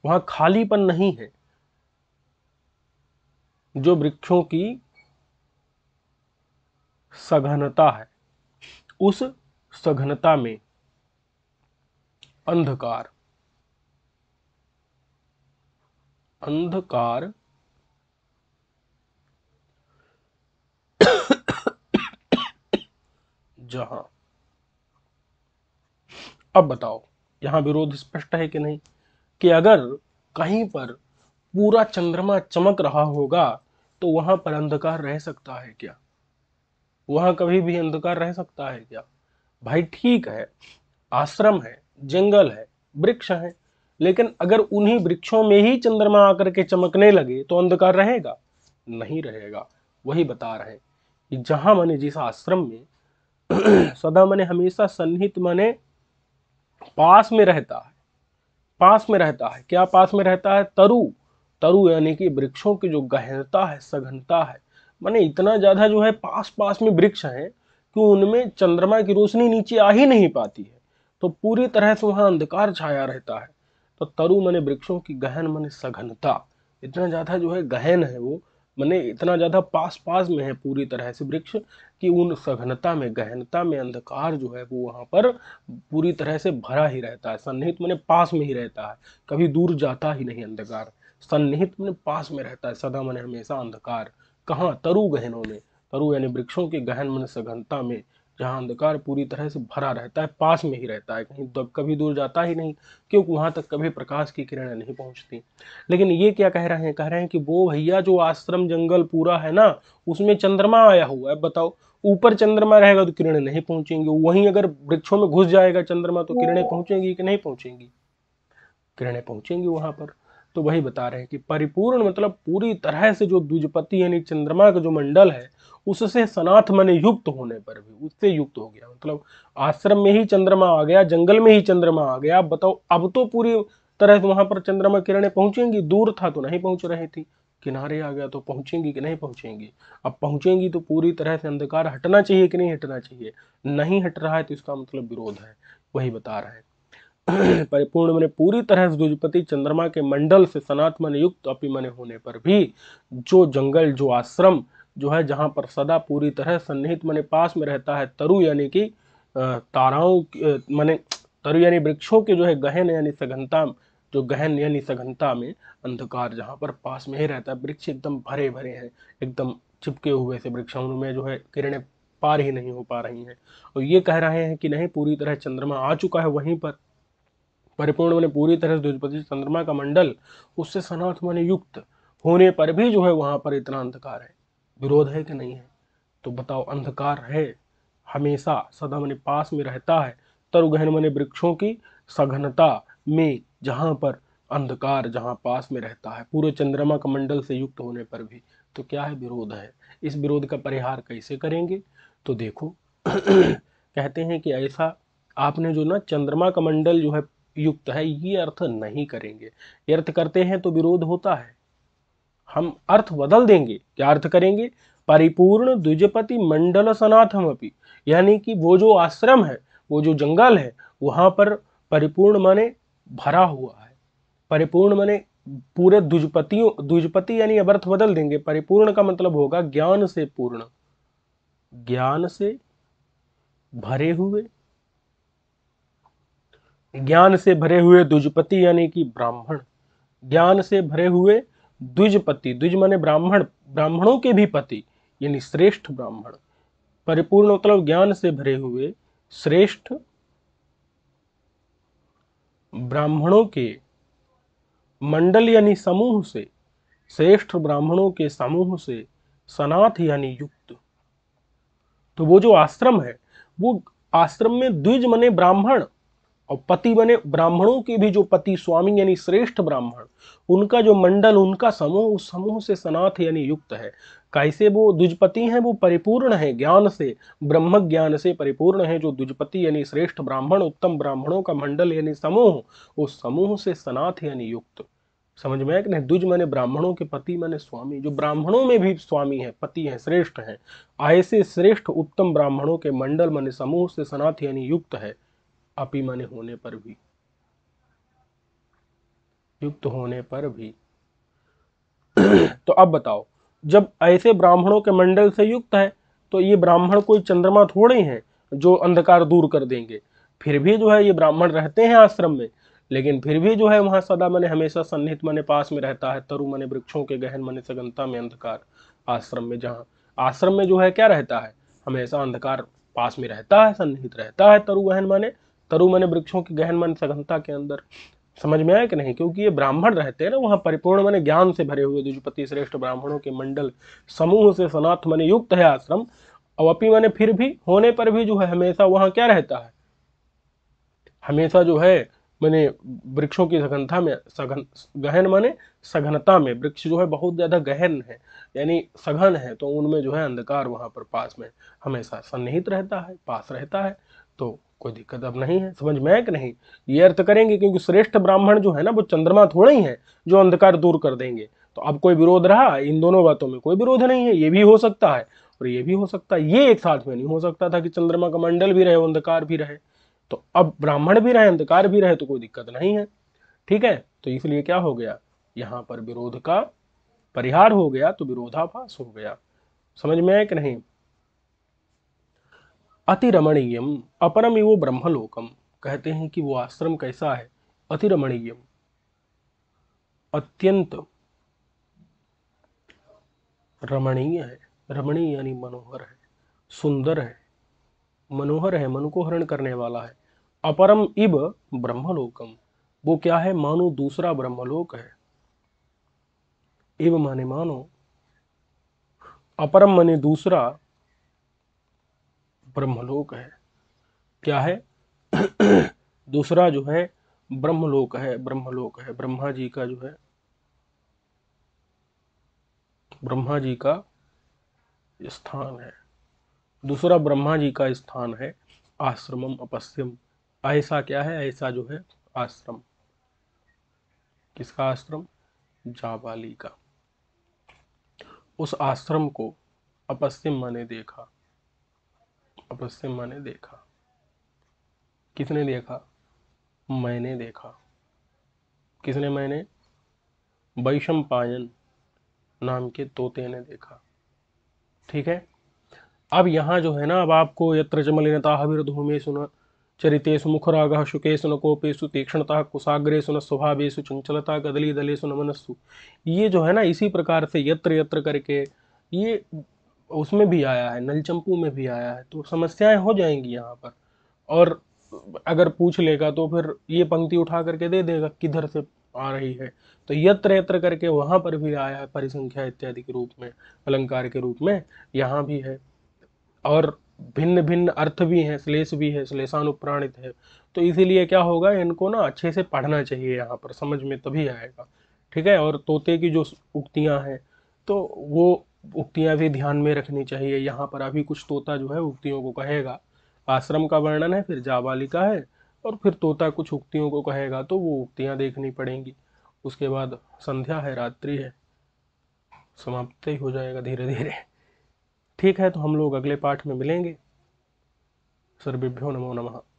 वहां खालीपन नहीं है जो वृक्षों की सघनता है उस सघनता में अंधकार अंधकार जहां अब बताओ यहाँ विरोध स्पष्ट है कि नहीं कि अगर कहीं पर पूरा चंद्रमा चमक रहा होगा तो वहां पर अंधकार रह सकता है क्या वहां कभी भी अंधकार रह सकता है क्या भाई ठीक है आश्रम है जंगल है वृक्ष है लेकिन अगर उन्हीं वृक्षों में ही चंद्रमा आकर के चमकने लगे तो अंधकार रहेगा नहीं रहेगा वही बता रहे कि जहां मैंने जिस आश्रम में सदा मैंने हमेशा सन्निहित मैंने पास में रहता है पास में रहता है क्या पास में रहता है तरु तरु यानी कि वृक्षों की जो गहनता है सघनता है माने इतना ज़्यादा जो है पास पास में वृक्ष हैं कि उनमें चंद्रमा की रोशनी नीचे आ ही नहीं पाती है तो पूरी तरह से वहां अंधकार छाया रहता है तो तरु मैंने वृक्षों की गहन मैंने सघनता इतना ज़्यादा जो है गहन है वो मैंने इतना ज़्यादा पास पास में है पूरी तरह से वृक्ष कि उन सघनता में गहनता में अंधकार जो है वो वहाँ पर पूरी तरह से भरा ही रहता है सन्निहित मैंने पास में ही रहता है कभी दूर जाता ही नहीं अंधकार सन्निहित मैंने पास में रहता है सदा मैंने हमेशा अंधकार कहाँ तरु गहनों में तरु यानी वृक्षों के गहन मन सघनता में जहाँ अंधकार पूरी तरह से भरा रहता है पास में ही रहता है कहीं दब कभी दूर जाता ही नहीं क्योंकि वहाँ तक कभी प्रकाश की किरणें नहीं पहुँचती लेकिन ये क्या कह रहे हैं कह रहे हैं कि वो भैया जो आश्रम जंगल पूरा है ना उसमें चंद्रमा आया हुआ है बताओ ऊपर चंद्रमा रहेगा तो किरणें नहीं पहुंचेंगी वहीं अगर वृक्षों में घुस जाएगा चंद्रमा तो किरणें पहुंचेंगी कि नहीं पहुंचेंगी किरणें पहुंचेंगी वहां पर तो वही बता रहे हैं कि परिपूर्ण मतलब पूरी तरह से जो द्विजपति यानी चंद्रमा का जो मंडल है उससे सनाथ मन युक्त होने पर भी उससे युक्त हो गया मतलब आश्रम में ही चंद्रमा आ गया जंगल में ही चंद्रमा आ गया बताओ अब तो पूरी तरह से वहां पर चंद्रमा किरणें पहुंचेंगी दूर था तो नहीं पहुंच रही थी किनारे आ गया तो पहुंचेंगी कि नहीं पहुंचेंगी अब पहुंचेंगी तो पूरी तरह से अंधकार हटना चाहिए कि नहीं हटना चाहिए नहीं हट रहा है तो इसका मतलब विरोध है वही बता रहा है परिपूर्ण मैंने पूरी तरह से द्विजपति चंद्रमा के मंडल से सनातमन युक्त मैंने होने पर भी जो जंगल जो आश्रम जो है जहाँ पर सदा पूरी तरह सन्निहित मैंने पास में रहता है तरु यानी कि ताराओं मैंने तरु यानी वृक्षों के जो है गहन यानी सघनता जो गहन यानी सघनता में अंधकार जहाँ पर पास में ही रहता है वृक्ष एकदम भरे भरे हैं एकदम चिपके हुए से वृक्षों में जो है किरणें पार ही नहीं हो पा रही हैं और ये कह रहे हैं कि नहीं पूरी तरह चंद्रमा आ चुका है वहीं पर परिपूर्ण मैंने पूरी तरह से द्विपति चंद्रमा का मंडल उससे सनाथ मैंने युक्त होने पर भी जो है वहाँ पर इतना अंधकार है विरोध है कि नहीं है तो बताओ अंधकार है हमेशा सदा मैंने पास में रहता है तरुगहन मैंने वृक्षों की सघनता में जहाँ पर अंधकार जहाँ पास में रहता है पूरे चंद्रमा का मंडल से युक्त होने पर भी तो क्या है विरोध है इस विरोध का परिहार कैसे करेंगे तो देखो कहते हैं कि ऐसा आपने जो ना चंद्रमा का मंडल जो है युक्त है ये अर्थ नहीं करेंगे ये अर्थ करते हैं तो विरोध होता है हम अर्थ बदल देंगे क्या अर्थ करेंगे परिपूर्ण द्विजपति मंडल सनाथम अपनी यानी कि वो जो आश्रम है वो जो जंगल है वहां पर परिपूर्ण माने भरा हुआ है परिपूर्ण माने पूरे दुजपतियों द्विजपति यानी अर्थ बदल देंगे परिपूर्ण का मतलब होगा ज्ञान से पूर्ण ज्ञान से भरे हुए ज्ञान से भरे हुए दुजपति यानी कि ब्राह्मण ज्ञान से भरे हुए द्विजपति द्विज माने ब्राह्मण ब्राह्मणों के भी पति यानी श्रेष्ठ ब्राह्मण परिपूर्ण मतलब ज्ञान से भरे हुए श्रेष्ठ ब्राह्मणों के मंडल यानी समूह से श्रेष्ठ ब्राह्मणों के समूह से सनाथ यानी युक्त तो वो जो आश्रम है वो आश्रम में द्विज मने ब्राह्मण और पति बने ब्राह्मणों के भी जो पति स्वामी यानी श्रेष्ठ ब्राह्मण उनका जो मंडल उनका समूह उस समूह से सनाथ यानी युक्त है कैसे वो द्विजपति हैं वो परिपूर्ण है ज्ञान से ब्रह्म ज्ञान से परिपूर्ण है जो द्विजपति यानी श्रेष्ठ ब्राह्मण उत्तम ब्राह्मणों का मंडल यानी समूह उस समूह से सनाथ यानी युक्त समझ में आया कि नहीं द्विज मैंने ब्राह्मणों के पति मैंने स्वामी जो ब्राह्मणों में भी स्वामी है पति है श्रेष्ठ है ऐसे श्रेष्ठ उत्तम ब्राह्मणों के मंडल मैंने समूह से सनाथ यानी युक्त है अपी माने होने पर भी युक्त होने पर भी तो अब बताओ जब ऐसे ब्राह्मणों के मंडल से युक्त है तो ये ब्राह्मण कोई चंद्रमा थोड़े हैं जो अंधकार दूर कर देंगे फिर भी जो है ये ब्राह्मण रहते हैं आश्रम में लेकिन फिर भी जो है वहां सदा मैंने हमेशा सन्निहित मने पास में रहता है तरु मने वृक्षों के गहन मन सघनता में अंधकार आश्रम में जहाँ आश्रम में जो है क्या रहता है हमेशा अंधकार पास में रहता है सन्निहित रहता है तरु गहन माने तरु मैंने वृक्षों की गहन मन सघनता के अंदर समझ में आया कि नहीं क्योंकि ये ब्राह्मण रहते हैं ना वहाँ परिपूर्ण मैंने ज्ञान से भरे हुए द्विजपति श्रेष्ठ ब्राह्मणों के मंडल समूह से सनाथ मैंने युक्त है आश्रम अवपी मैंने फिर भी होने पर भी जो है हमेशा वहाँ क्या रहता है हमेशा जो है मैंने वृक्षों की सघनता में सघन गहन माने सघनता में वृक्ष जो है बहुत ज़्यादा गहन है यानी सघन है तो उनमें जो है अंधकार वहां पर पास में हमेशा सन्निहित रहता है पास रहता है तो कोई दिक्कत अब नहीं है समझ में है कि नहीं ये अर्थ करेंगे क्योंकि श्रेष्ठ ब्राह्मण जो है ना वो चंद्रमा थोड़े ही है जो अंधकार दूर कर देंगे तो अब कोई विरोध रहा इन दोनों बातों में कोई विरोध नहीं है ये भी हो सकता है और ये भी हो सकता है ये एक साथ में नहीं हो सकता था कि चंद्रमा का मंडल भी रहे अंधकार भी रहे तो अब ब्राह्मण भी रहे अंधकार भी रहे तो कोई दिक्कत नहीं है ठीक है तो इसलिए क्या हो गया यहाँ पर विरोध का परिहार हो गया तो विरोधाभास हो गया समझ में आया कि नहीं अति रमणीयम अपरम एवं ब्रह्मलोकम कहते हैं कि वो आश्रम कैसा है रमणीयम अत्यंत रमणीय है रमणीय यानी मनोहर है सुंदर है मनोहर है मन को हरण करने वाला है अपरम इब ब्रह्मलोकम वो क्या है मानो दूसरा ब्रह्मलोक है इब माने मानो अपरम माने दूसरा ब्रह्मलोक है क्या है दूसरा जो है ब्रह्मलोक है ब्रह्मलोक है ब्रह्मा जी का जो है ब्रह्मा जी का स्थान है दूसरा ब्रह्मा जी का स्थान है आश्रमम अपस्यम ऐसा क्या है ऐसा जो है आश्रम किसका आश्रम जावाली का उस आश्रम को अपस्यम मैंने देखा अवश्य मैंने देखा किसने देखा मैंने देखा किसने मैंने वैशम पायन नाम के तोते ने देखा ठीक है अब यहाँ जो है ना अब आपको यत्र चमलिनता हविरधूमे सुन चरितेश मुखराग शुकेश न कोपेशु तीक्षणता कुसाग्रेशु न स्वभावेशु चंचलता गदली दलेशु न मनस्सु ये जो है ना इसी प्रकार से यत्र यत्र करके ये उसमें भी आया है नल चंपू में भी आया है तो समस्याएं हो जाएंगी यहाँ पर और अगर पूछ लेगा तो फिर ये पंक्ति उठा करके दे देगा किधर से आ रही है तो यत्र यत्र करके वहाँ पर भी आया है परिसंख्या इत्यादि के रूप में अलंकार के रूप में यहाँ भी है और भिन्न भिन्न अर्थ भी हैं श्लेष भी है श्लेषानुप्राणित है तो इसीलिए क्या होगा इनको ना अच्छे से पढ़ना चाहिए यहाँ पर समझ में तभी आएगा ठीक है और तोते की जो उक्तियाँ हैं तो वो उक्तियाँ भी ध्यान में रखनी चाहिए यहाँ पर अभी कुछ तोता जो है उक्तियों को कहेगा आश्रम का वर्णन है फिर जाबाली का है और फिर तोता कुछ उक्तियों को कहेगा तो वो उक्तियाँ देखनी पड़ेंगी उसके बाद संध्या है रात्रि है समाप्त ही हो जाएगा धीरे धीरे ठीक है तो हम लोग अगले पाठ में मिलेंगे सर्वेभ्यो नमो नमः